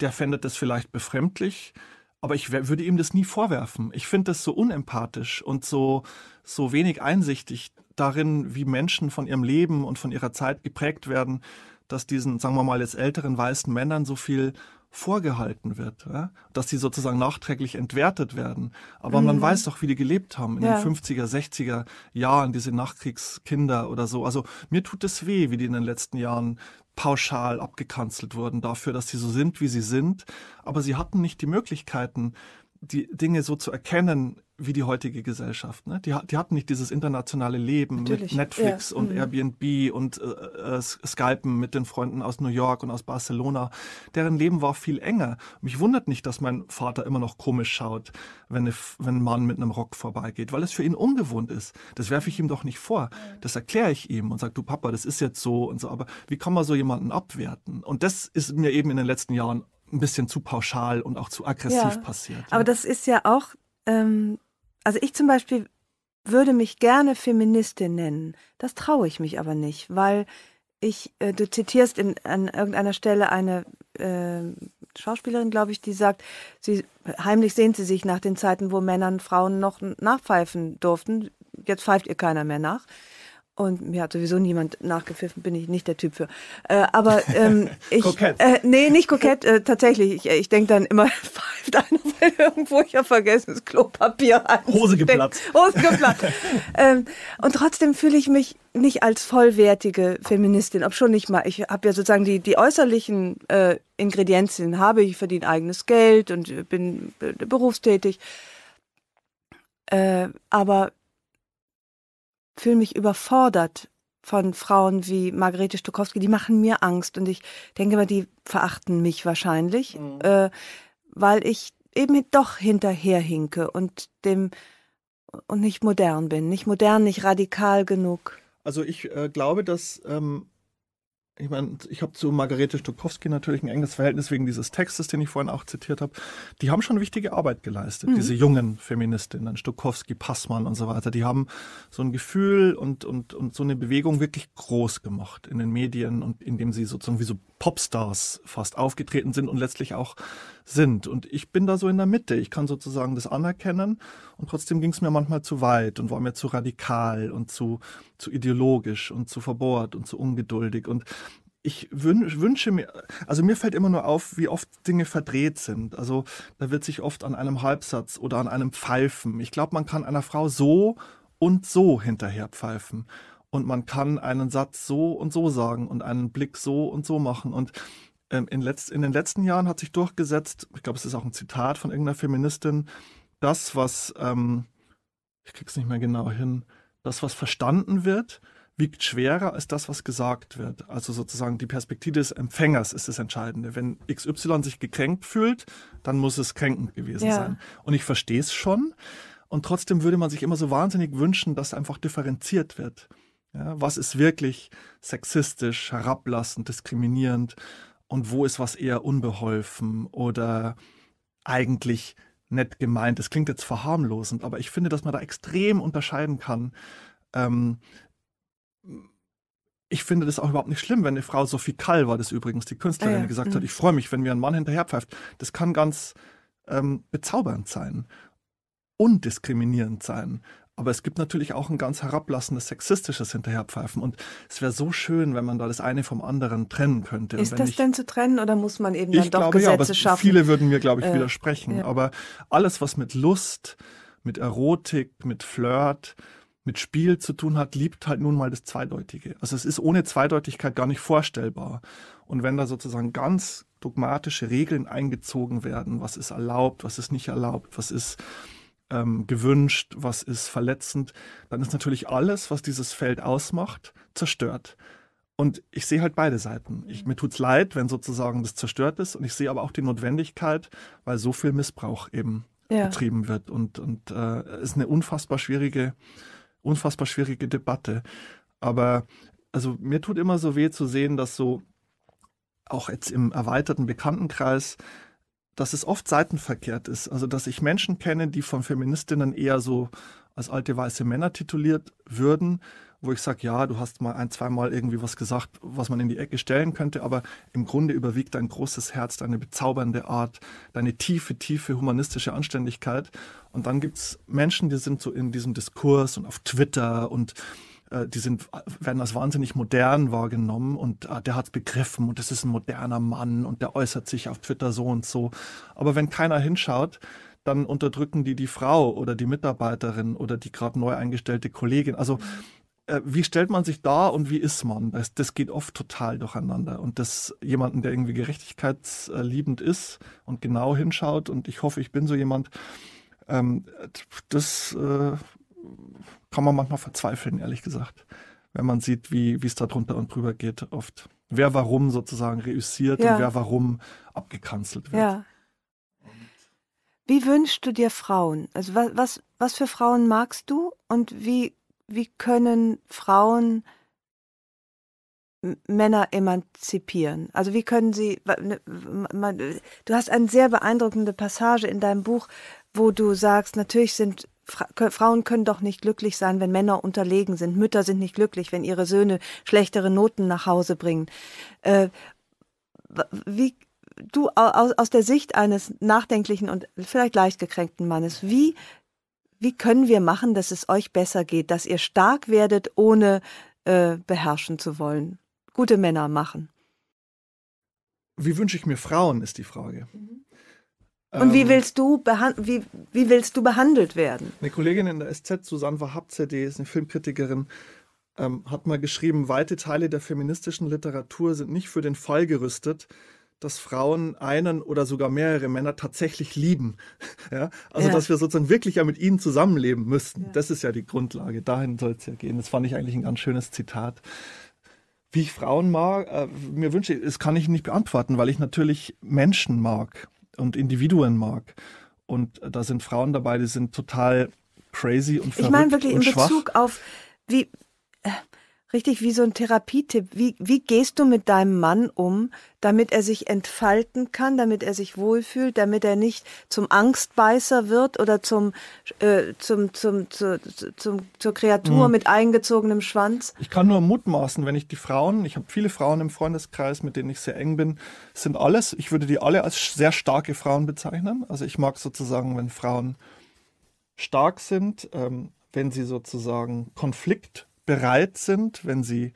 [SPEAKER 1] der fände das vielleicht befremdlich. Aber ich würde ihm das nie vorwerfen. Ich finde das so unempathisch und so, so wenig einsichtig darin, wie Menschen von ihrem Leben und von ihrer Zeit geprägt werden, dass diesen, sagen wir mal, jetzt älteren weißen Männern so viel vorgehalten wird, ja? dass sie sozusagen nachträglich entwertet werden. Aber mhm. man weiß doch, wie die gelebt haben in ja. den 50er, 60er Jahren, diese Nachkriegskinder oder so. Also mir tut es weh, wie die in den letzten Jahren pauschal abgekanzelt wurden dafür, dass sie so sind, wie sie sind. Aber sie hatten nicht die Möglichkeiten, die Dinge so zu erkennen wie die heutige Gesellschaft. Ne? Die, die hatten nicht dieses internationale Leben Natürlich. mit Netflix ja. und mhm. Airbnb und äh, äh, Skypen mit den Freunden aus New York und aus Barcelona. Deren Leben war viel enger. Mich wundert nicht, dass mein Vater immer noch komisch schaut, wenn, eine, wenn ein Mann mit einem Rock vorbeigeht, weil es für ihn ungewohnt ist. Das werfe ich ihm doch nicht vor. Mhm. Das erkläre ich ihm und sage, du Papa, das ist jetzt so und so. Aber wie kann man so jemanden abwerten? Und das ist mir eben in den letzten Jahren ein bisschen zu pauschal und auch zu aggressiv ja, passiert. Aber ja.
[SPEAKER 2] das ist ja auch ähm, also ich zum Beispiel würde mich gerne Feministin nennen. Das traue ich mich aber nicht, weil ich, äh, du zitierst in, an irgendeiner Stelle eine äh, Schauspielerin, glaube ich, die sagt, sie, heimlich sehnt sie sich nach den Zeiten, wo Männern Frauen noch nachpfeifen durften. Jetzt pfeift ihr keiner mehr nach. Und mir hat sowieso niemand nachgepfiffen, bin ich nicht der Typ für. Äh, aber ähm, ich. kokett. Äh, nee, nicht kokett, äh, tatsächlich. Ich, äh, ich denke dann immer, pfeift einer, weil irgendwo ich ja vergessenes Klopapier an. Hose geplatzt. Hose geplatzt. ähm, und trotzdem fühle ich mich nicht als vollwertige Feministin, ob schon nicht mal. Ich habe ja sozusagen die, die äußerlichen äh, Ingredienzien, habe ich verdiene eigenes Geld und bin äh, berufstätig. Äh, aber fühle mich überfordert von Frauen wie Margarete Stokowski, die machen mir Angst und ich denke mal, die verachten mich wahrscheinlich, mhm. äh, weil ich eben doch hinterherhinke und dem und nicht modern bin, nicht modern, nicht radikal genug.
[SPEAKER 1] Also ich äh, glaube, dass ähm, ich meine, ich habe zu Margarete Stokowski natürlich ein enges Verhältnis wegen dieses Textes, den ich vorhin auch zitiert habe. Die haben schon wichtige Arbeit geleistet, mhm. diese jungen Feministinnen, Stokowski, Passmann und so weiter. Die haben so ein Gefühl und, und, und so eine Bewegung wirklich groß gemacht in den Medien und indem sie sozusagen wie so Popstars fast aufgetreten sind und letztlich auch sind. Und ich bin da so in der Mitte. Ich kann sozusagen das anerkennen und trotzdem ging es mir manchmal zu weit und war mir zu radikal und zu, zu ideologisch und zu verbohrt und zu ungeduldig. Und ich wün wünsche mir, also mir fällt immer nur auf, wie oft Dinge verdreht sind. Also da wird sich oft an einem Halbsatz oder an einem Pfeifen. Ich glaube, man kann einer Frau so und so hinterher pfeifen und man kann einen Satz so und so sagen und einen Blick so und so machen. Und ähm, in, letzt, in den letzten Jahren hat sich durchgesetzt, ich glaube, es ist auch ein Zitat von irgendeiner Feministin, das, was, ähm, ich krieg's nicht mehr genau hin, das, was verstanden wird, wiegt schwerer als das, was gesagt wird. Also sozusagen die Perspektive des Empfängers ist das Entscheidende. Wenn XY sich gekränkt fühlt, dann muss es kränkend gewesen ja. sein. Und ich verstehe es schon. Und trotzdem würde man sich immer so wahnsinnig wünschen, dass einfach differenziert wird. Ja, was ist wirklich sexistisch, herablassend, diskriminierend und wo ist was eher unbeholfen oder eigentlich nett gemeint? Das klingt jetzt verharmlosend, aber ich finde, dass man da extrem unterscheiden kann. Ähm, ich finde das auch überhaupt nicht schlimm, wenn eine Frau, Sophie Kall war das übrigens, die Künstlerin, ah, ja. gesagt hat, mhm. ich freue mich, wenn mir ein Mann hinterherpfeift. Das kann ganz ähm, bezaubernd sein und diskriminierend sein. Aber es gibt natürlich auch ein ganz herablassendes sexistisches Hinterherpfeifen. Und es wäre so schön, wenn man da das eine vom anderen trennen könnte. Ist das ich,
[SPEAKER 2] denn zu trennen oder muss man eben dann doch glaube, Gesetze ja, schaffen? Viele würden mir, glaube ich, äh, widersprechen. Ja.
[SPEAKER 1] Aber alles, was mit Lust, mit Erotik, mit Flirt, mit Spiel zu tun hat, liebt halt nun mal das Zweideutige. Also es ist ohne Zweideutigkeit gar nicht vorstellbar. Und wenn da sozusagen ganz dogmatische Regeln eingezogen werden, was ist erlaubt, was ist nicht erlaubt, was ist ähm, gewünscht, was ist verletzend, dann ist natürlich alles, was dieses Feld ausmacht, zerstört. Und ich sehe halt beide Seiten. Ich, mhm. mir es leid, wenn sozusagen das zerstört ist. Und ich sehe aber auch die Notwendigkeit, weil so viel Missbrauch eben ja. betrieben wird. Und, und äh, ist eine unfassbar schwierige, unfassbar schwierige Debatte. Aber also mir tut immer so weh zu sehen, dass so auch jetzt im erweiterten Bekanntenkreis dass es oft seitenverkehrt ist. Also, dass ich Menschen kenne, die von Feministinnen eher so als alte weiße Männer tituliert würden, wo ich sage, ja, du hast mal ein, zweimal irgendwie was gesagt, was man in die Ecke stellen könnte, aber im Grunde überwiegt dein großes Herz, deine bezaubernde Art, deine tiefe, tiefe humanistische Anständigkeit. Und dann gibt es Menschen, die sind so in diesem Diskurs und auf Twitter und äh, die sind, werden als wahnsinnig modern wahrgenommen und ah, der hat es begriffen und das ist ein moderner Mann und der äußert sich auf Twitter so und so. Aber wenn keiner hinschaut, dann unterdrücken die die Frau oder die Mitarbeiterin oder die gerade neu eingestellte Kollegin. Also äh, wie stellt man sich da und wie ist man? Das, das geht oft total durcheinander. Und das jemanden, der irgendwie gerechtigkeitsliebend ist und genau hinschaut, und ich hoffe, ich bin so jemand, ähm, das äh, kann man manchmal verzweifeln, ehrlich gesagt, wenn man sieht, wie es da drunter und drüber geht oft. Wer warum sozusagen reüssiert ja. und wer warum abgekanzelt
[SPEAKER 2] wird. Ja. Wie wünschst du dir Frauen? Also was, was, was für Frauen magst du und wie, wie können Frauen Männer emanzipieren? Also wie können sie, ne, du hast eine sehr beeindruckende Passage in deinem Buch, wo du sagst, natürlich sind Frauen können doch nicht glücklich sein, wenn Männer unterlegen sind. Mütter sind nicht glücklich, wenn ihre Söhne schlechtere Noten nach Hause bringen. Äh, wie du aus, aus der Sicht eines nachdenklichen und vielleicht leicht gekränkten Mannes, wie wie können wir machen, dass es euch besser geht, dass ihr stark werdet, ohne äh, beherrschen zu wollen? Gute Männer machen.
[SPEAKER 1] Wie wünsche ich mir Frauen, ist die Frage. Mhm. Und wie ähm,
[SPEAKER 2] willst, du wie, wie willst du behandelt werden?
[SPEAKER 1] Eine Kollegin in der SZ, Susanne wahab CD, ist eine Filmkritikerin, ähm, hat mal geschrieben, weite Teile der feministischen Literatur sind nicht für den Fall gerüstet, dass Frauen einen oder sogar mehrere Männer tatsächlich lieben. ja? Also, ja. dass wir sozusagen wirklich ja mit ihnen zusammenleben müssten. Ja. Das ist ja die Grundlage. Dahin soll es ja gehen. Das fand ich eigentlich ein ganz schönes Zitat wie ich Frauen mag, äh, mir wünsche, das kann ich nicht beantworten, weil ich natürlich Menschen mag und Individuen mag. Und da sind Frauen dabei, die sind total crazy und verrückt Ich meine wirklich in schwach. Bezug
[SPEAKER 2] auf wie äh, richtig wie so ein Therapietipp. Wie, wie gehst du mit deinem Mann um, damit er sich entfalten kann, damit er sich wohlfühlt, damit er nicht zum Angstbeißer wird oder zum, äh, zum, zum, zu, zu, zum, zur Kreatur mhm. mit
[SPEAKER 1] eingezogenem Schwanz? Ich kann nur mutmaßen, wenn ich die Frauen, ich habe viele Frauen im Freundeskreis, mit denen ich sehr eng bin, sind alles, ich würde die alle als sehr starke Frauen bezeichnen. Also ich mag sozusagen, wenn Frauen stark sind, ähm, wenn sie sozusagen Konflikt bereit sind, wenn sie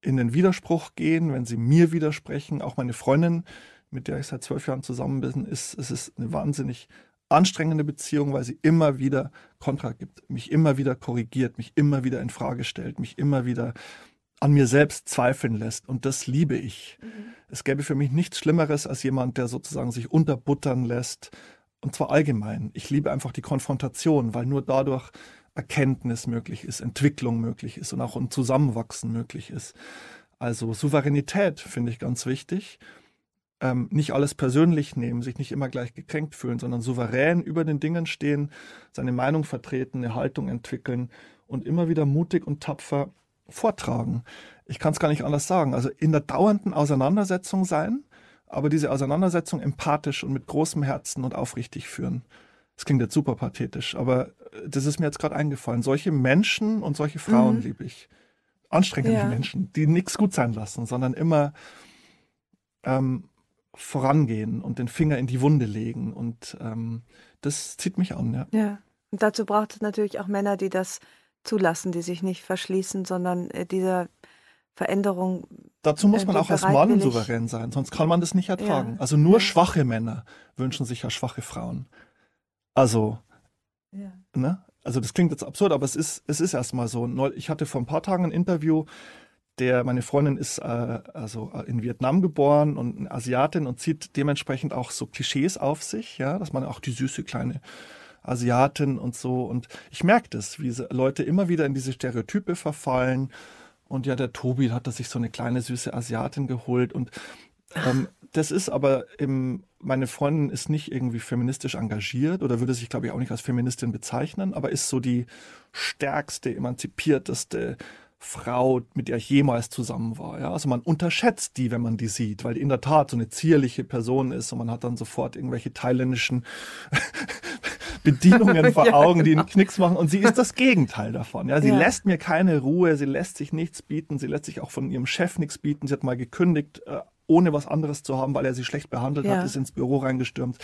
[SPEAKER 1] in den Widerspruch gehen, wenn sie mir widersprechen. Auch meine Freundin, mit der ich seit zwölf Jahren zusammen bin, ist, es ist eine wahnsinnig anstrengende Beziehung, weil sie immer wieder Kontra gibt, mich immer wieder korrigiert, mich immer wieder in Frage stellt, mich immer wieder an mir selbst zweifeln lässt. Und das liebe ich. Mhm. Es gäbe für mich nichts Schlimmeres als jemand, der sozusagen sich unterbuttern lässt. Und zwar allgemein. Ich liebe einfach die Konfrontation, weil nur dadurch Erkenntnis möglich ist, Entwicklung möglich ist und auch ein Zusammenwachsen möglich ist. Also Souveränität finde ich ganz wichtig. Ähm, nicht alles persönlich nehmen, sich nicht immer gleich gekränkt fühlen, sondern souverän über den Dingen stehen, seine Meinung vertreten, eine Haltung entwickeln und immer wieder mutig und tapfer vortragen. Ich kann es gar nicht anders sagen. Also in der dauernden Auseinandersetzung sein, aber diese Auseinandersetzung empathisch und mit großem Herzen und aufrichtig führen das klingt jetzt super pathetisch, aber äh, das ist mir jetzt gerade eingefallen. Solche Menschen und solche Frauen mhm. liebe ich. Anstrengende ja. Menschen, die nichts gut sein lassen, sondern immer ähm, vorangehen und den Finger in die Wunde legen. Und ähm, das zieht mich an, ja.
[SPEAKER 2] Ja. Und dazu braucht es natürlich auch Männer, die das zulassen, die sich nicht verschließen, sondern äh, dieser Veränderung. Dazu muss äh, man auch als Mann souverän
[SPEAKER 1] sein, sonst kann man das nicht ertragen. Ja. Also nur schwache Männer wünschen sich ja schwache Frauen. Also, ja. ne? Also das klingt jetzt absurd, aber es ist, es ist erstmal so. Ich hatte vor ein paar Tagen ein Interview, der, meine Freundin ist äh, also äh, in Vietnam geboren und Asiatin und zieht dementsprechend auch so Klischees auf sich, ja, dass man auch die süße kleine Asiatin und so. Und ich merke das, wie Leute immer wieder in diese Stereotype verfallen. Und ja, der Tobi hat da sich so eine kleine süße Asiatin geholt und ähm, das ist aber im, meine Freundin ist nicht irgendwie feministisch engagiert oder würde sich, glaube ich, auch nicht als Feministin bezeichnen, aber ist so die stärkste, emanzipierteste Frau, mit der ich jemals zusammen war. Ja? Also man unterschätzt die, wenn man die sieht, weil die in der Tat so eine zierliche Person ist und man hat dann sofort irgendwelche thailändischen Bedienungen vor ja, Augen, genau. die einen Knicks machen. Und sie ist das Gegenteil davon. Ja, sie ja. lässt mir keine Ruhe, sie lässt sich nichts bieten, sie lässt sich auch von ihrem Chef nichts bieten. Sie hat mal gekündigt, äh, ohne was anderes zu haben, weil er sie schlecht behandelt ja. hat, ist ins Büro reingestürmt,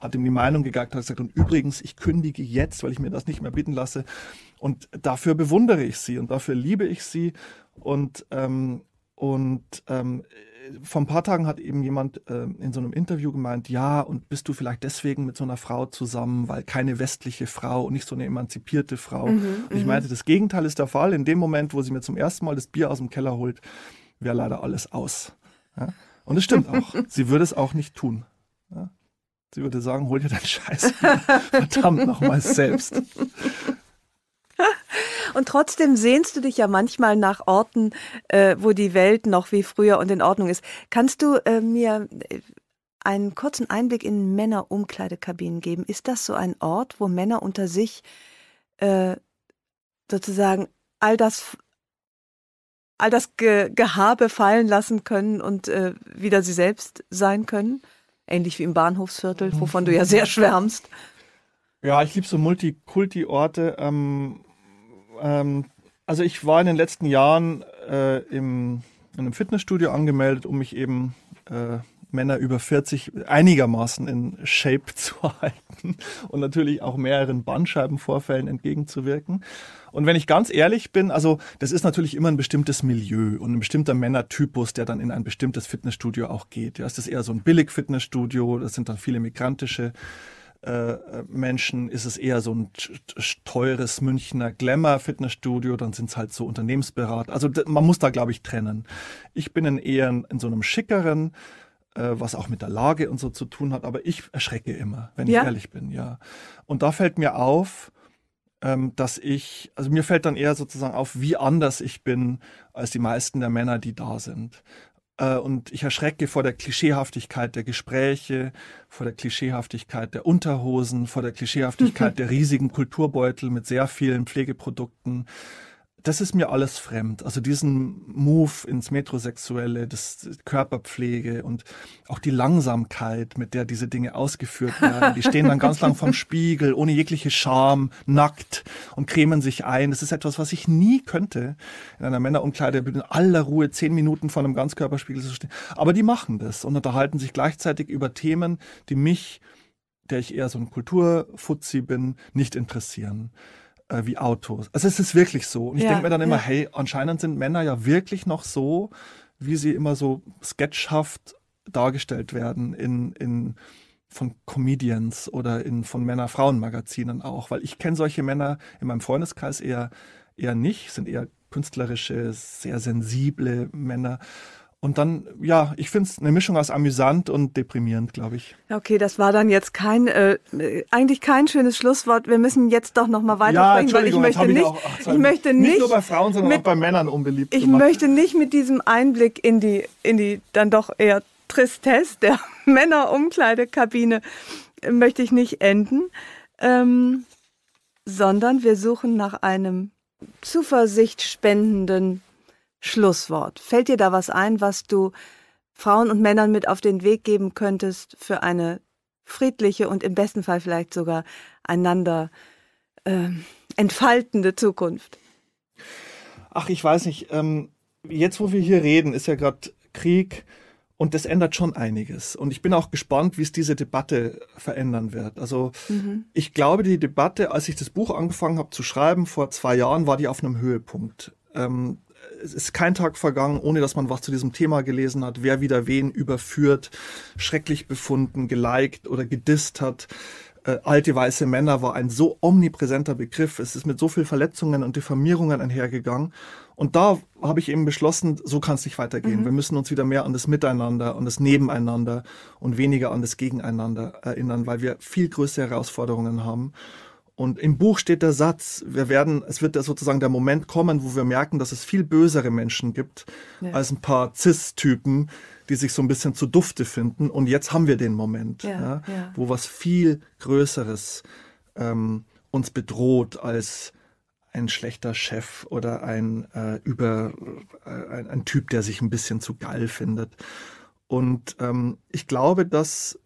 [SPEAKER 1] hat ihm die Meinung gegackt, hat gesagt, und übrigens, ich kündige jetzt, weil ich mir das nicht mehr bitten lasse. Und dafür bewundere ich sie und dafür liebe ich sie. Und, ähm, und ähm, vor ein paar Tagen hat eben jemand äh, in so einem Interview gemeint, ja, und bist du vielleicht deswegen mit so einer Frau zusammen, weil keine westliche Frau und nicht so eine emanzipierte Frau. Mhm, und ich mhm. meinte, das Gegenteil ist der Fall. In dem Moment, wo sie mir zum ersten Mal das Bier aus dem Keller holt, wäre leider alles aus. Ja? Und es stimmt auch. sie würde es auch nicht tun. Ja? Sie würde sagen, hol dir deinen Scheiß verdammt nochmal selbst.
[SPEAKER 2] Und trotzdem sehnst du dich ja manchmal nach Orten, äh, wo die Welt noch wie früher und in Ordnung ist. Kannst du äh, mir äh, einen kurzen Einblick in Männerumkleidekabinen geben? Ist das so ein Ort, wo Männer unter sich äh, sozusagen all das all das Ge Gehabe fallen lassen können und äh, wieder sie selbst sein können? Ähnlich wie im Bahnhofsviertel, wovon du ja sehr schwärmst.
[SPEAKER 1] Ja, ich liebe so Multikulti-Orte. Ähm, ähm, also ich war in den letzten Jahren äh, im, in einem Fitnessstudio angemeldet, um mich eben äh, Männer über 40 einigermaßen in Shape zu halten und natürlich auch mehreren Bandscheibenvorfällen entgegenzuwirken. Und wenn ich ganz ehrlich bin, also das ist natürlich immer ein bestimmtes Milieu und ein bestimmter Männertypus, der dann in ein bestimmtes Fitnessstudio auch geht. Ja, ist das eher so ein Billig-Fitnessstudio? Das sind dann viele migrantische äh, Menschen. Ist es eher so ein teures Münchner Glamour-Fitnessstudio? Dann sind es halt so Unternehmensberater. Also man muss da, glaube ich, trennen. Ich bin in eher in so einem schickeren äh, was auch mit der Lage und so zu tun hat. Aber ich erschrecke immer, wenn ja? ich ehrlich bin, ja. Und da fällt mir auf, ähm, dass ich, also mir fällt dann eher sozusagen auf, wie anders ich bin als die meisten der Männer, die da sind. Äh, und ich erschrecke vor der Klischeehaftigkeit der Gespräche, vor der Klischeehaftigkeit der Unterhosen, vor der Klischeehaftigkeit der riesigen Kulturbeutel mit sehr vielen Pflegeprodukten das ist mir alles fremd. Also diesen Move ins Metrosexuelle, das Körperpflege und auch die Langsamkeit, mit der diese Dinge ausgeführt werden. Die stehen dann ganz lang vorm Spiegel, ohne jegliche Scham, nackt und cremen sich ein. Das ist etwas, was ich nie könnte, in einer Männerumkleide in aller Ruhe zehn Minuten vor einem Ganzkörperspiegel zu stehen. Aber die machen das und unterhalten sich gleichzeitig über Themen, die mich, der ich eher so ein Kulturfuzzi bin, nicht interessieren äh, wie Autos. Also es ist wirklich so. Und ich ja, denke mir dann immer, ja. hey, anscheinend sind Männer ja wirklich noch so, wie sie immer so sketchhaft dargestellt werden in, in von Comedians oder in von Männer-Frauen-Magazinen auch, weil ich kenne solche Männer in meinem Freundeskreis eher eher nicht, sind eher künstlerische, sehr sensible Männer. Und dann, ja, ich finde es eine Mischung aus amüsant und deprimierend, glaube ich.
[SPEAKER 2] Okay, das war dann jetzt kein, äh, eigentlich kein schönes Schlusswort. Wir müssen jetzt doch nochmal weitersprechen, ja, weil ich möchte nicht, auch, ach, ich möchte nicht, nicht nur bei Frauen, sondern mit, auch bei
[SPEAKER 1] Männern unbeliebt. Ich gemacht. möchte
[SPEAKER 2] nicht mit diesem Einblick in die, in die dann doch eher Tristesse der Männerumkleidekabine äh, möchte ich nicht enden, ähm, sondern wir suchen nach einem zuversichtspendenden spendenden Schlusswort. Fällt dir da was ein, was du Frauen und Männern mit auf den Weg geben könntest für eine friedliche und im besten Fall vielleicht sogar einander äh, entfaltende Zukunft?
[SPEAKER 1] Ach, ich weiß nicht. Ähm, jetzt, wo wir hier reden, ist ja gerade Krieg und das ändert schon einiges. Und ich bin auch gespannt, wie es diese Debatte verändern wird. Also mhm. ich glaube, die Debatte, als ich das Buch angefangen habe zu schreiben vor zwei Jahren, war die auf einem Höhepunkt. Ähm, es ist kein Tag vergangen, ohne dass man was zu diesem Thema gelesen hat, wer wieder wen überführt, schrecklich befunden, geliked oder gedisst hat. Äh, alte weiße Männer war ein so omnipräsenter Begriff. Es ist mit so viel Verletzungen und Diffamierungen einhergegangen. Und da habe ich eben beschlossen, so kann es nicht weitergehen. Mhm. Wir müssen uns wieder mehr an das Miteinander, an das Nebeneinander und weniger an das Gegeneinander erinnern, weil wir viel größere Herausforderungen haben. Und im Buch steht der Satz, wir werden, es wird sozusagen der Moment kommen, wo wir merken, dass es viel bösere Menschen gibt ja. als ein paar Cis-Typen, die sich so ein bisschen zu Dufte finden. Und jetzt haben wir den Moment, ja, ja, wo was viel Größeres ähm, uns bedroht als ein schlechter Chef oder ein, äh, über, äh, ein, ein, Typ, der sich ein bisschen zu geil findet. Und ähm, ich glaube, dass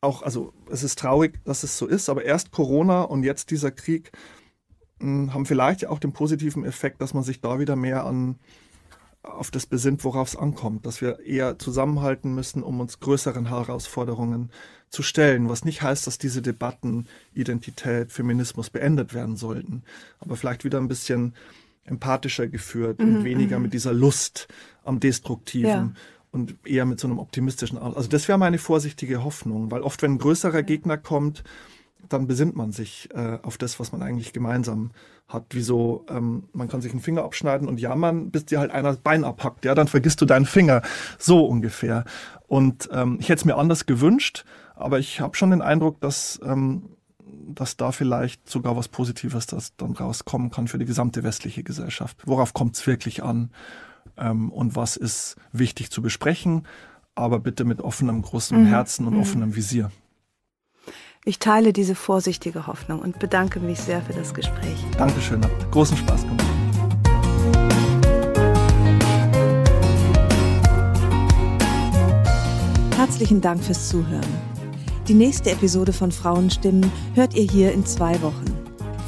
[SPEAKER 1] auch, also es ist traurig, dass es so ist, aber erst Corona und jetzt dieser Krieg mh, hm, haben vielleicht auch den positiven Effekt, dass man sich da wieder mehr an auf das besinnt, worauf es ankommt, dass wir eher zusammenhalten müssen, um uns größeren Herausforderungen zu stellen, was nicht heißt, dass diese Debatten Identität, Feminismus beendet werden sollten, aber vielleicht wieder ein bisschen empathischer geführt mhm. und weniger mhm. mit dieser Lust am Destruktiven. Ja und eher mit so einem optimistischen Aus. Also das wäre meine vorsichtige Hoffnung, weil oft, wenn ein größerer mhm. Gegner kommt, dann besinnt man sich äh, auf das, was man eigentlich gemeinsam hat. Wieso, ähm, man kann sich einen Finger abschneiden und jammern, bis dir halt einer das Bein abhackt. Ja, dann vergisst du deinen Finger. So ungefähr. Und ähm, ich hätte es mir anders gewünscht, aber ich habe schon den Eindruck, dass, ähm, dass da vielleicht sogar was Positives das dann rauskommen kann für die gesamte westliche Gesellschaft. Worauf kommt es wirklich an? ähm, und was ist wichtig zu besprechen, aber bitte mit offenem, großem mhm. Herzen mhm. und offenem Visier.
[SPEAKER 2] Ich teile diese vorsichtige Hoffnung und bedanke mich sehr für das Gespräch.
[SPEAKER 1] Dankeschön, hat großen Spaß gemacht.
[SPEAKER 2] Herzlichen Dank fürs Zuhören. Die nächste Episode von Frauenstimmen hört ihr hier in zwei Wochen.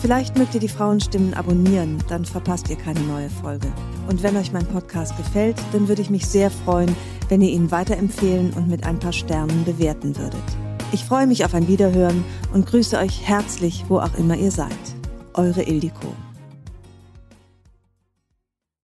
[SPEAKER 2] Vielleicht mögt ihr die Frauenstimmen abonnieren, dann verpasst ihr keine neue Folge. Und wenn euch mein Podcast gefällt, dann würde ich mich sehr freuen, wenn ihr ihn weiterempfehlen und mit ein paar Sternen bewerten würdet. Ich freue mich auf ein Wiederhören und grüße euch herzlich, wo auch immer ihr seid. Eure Ildiko.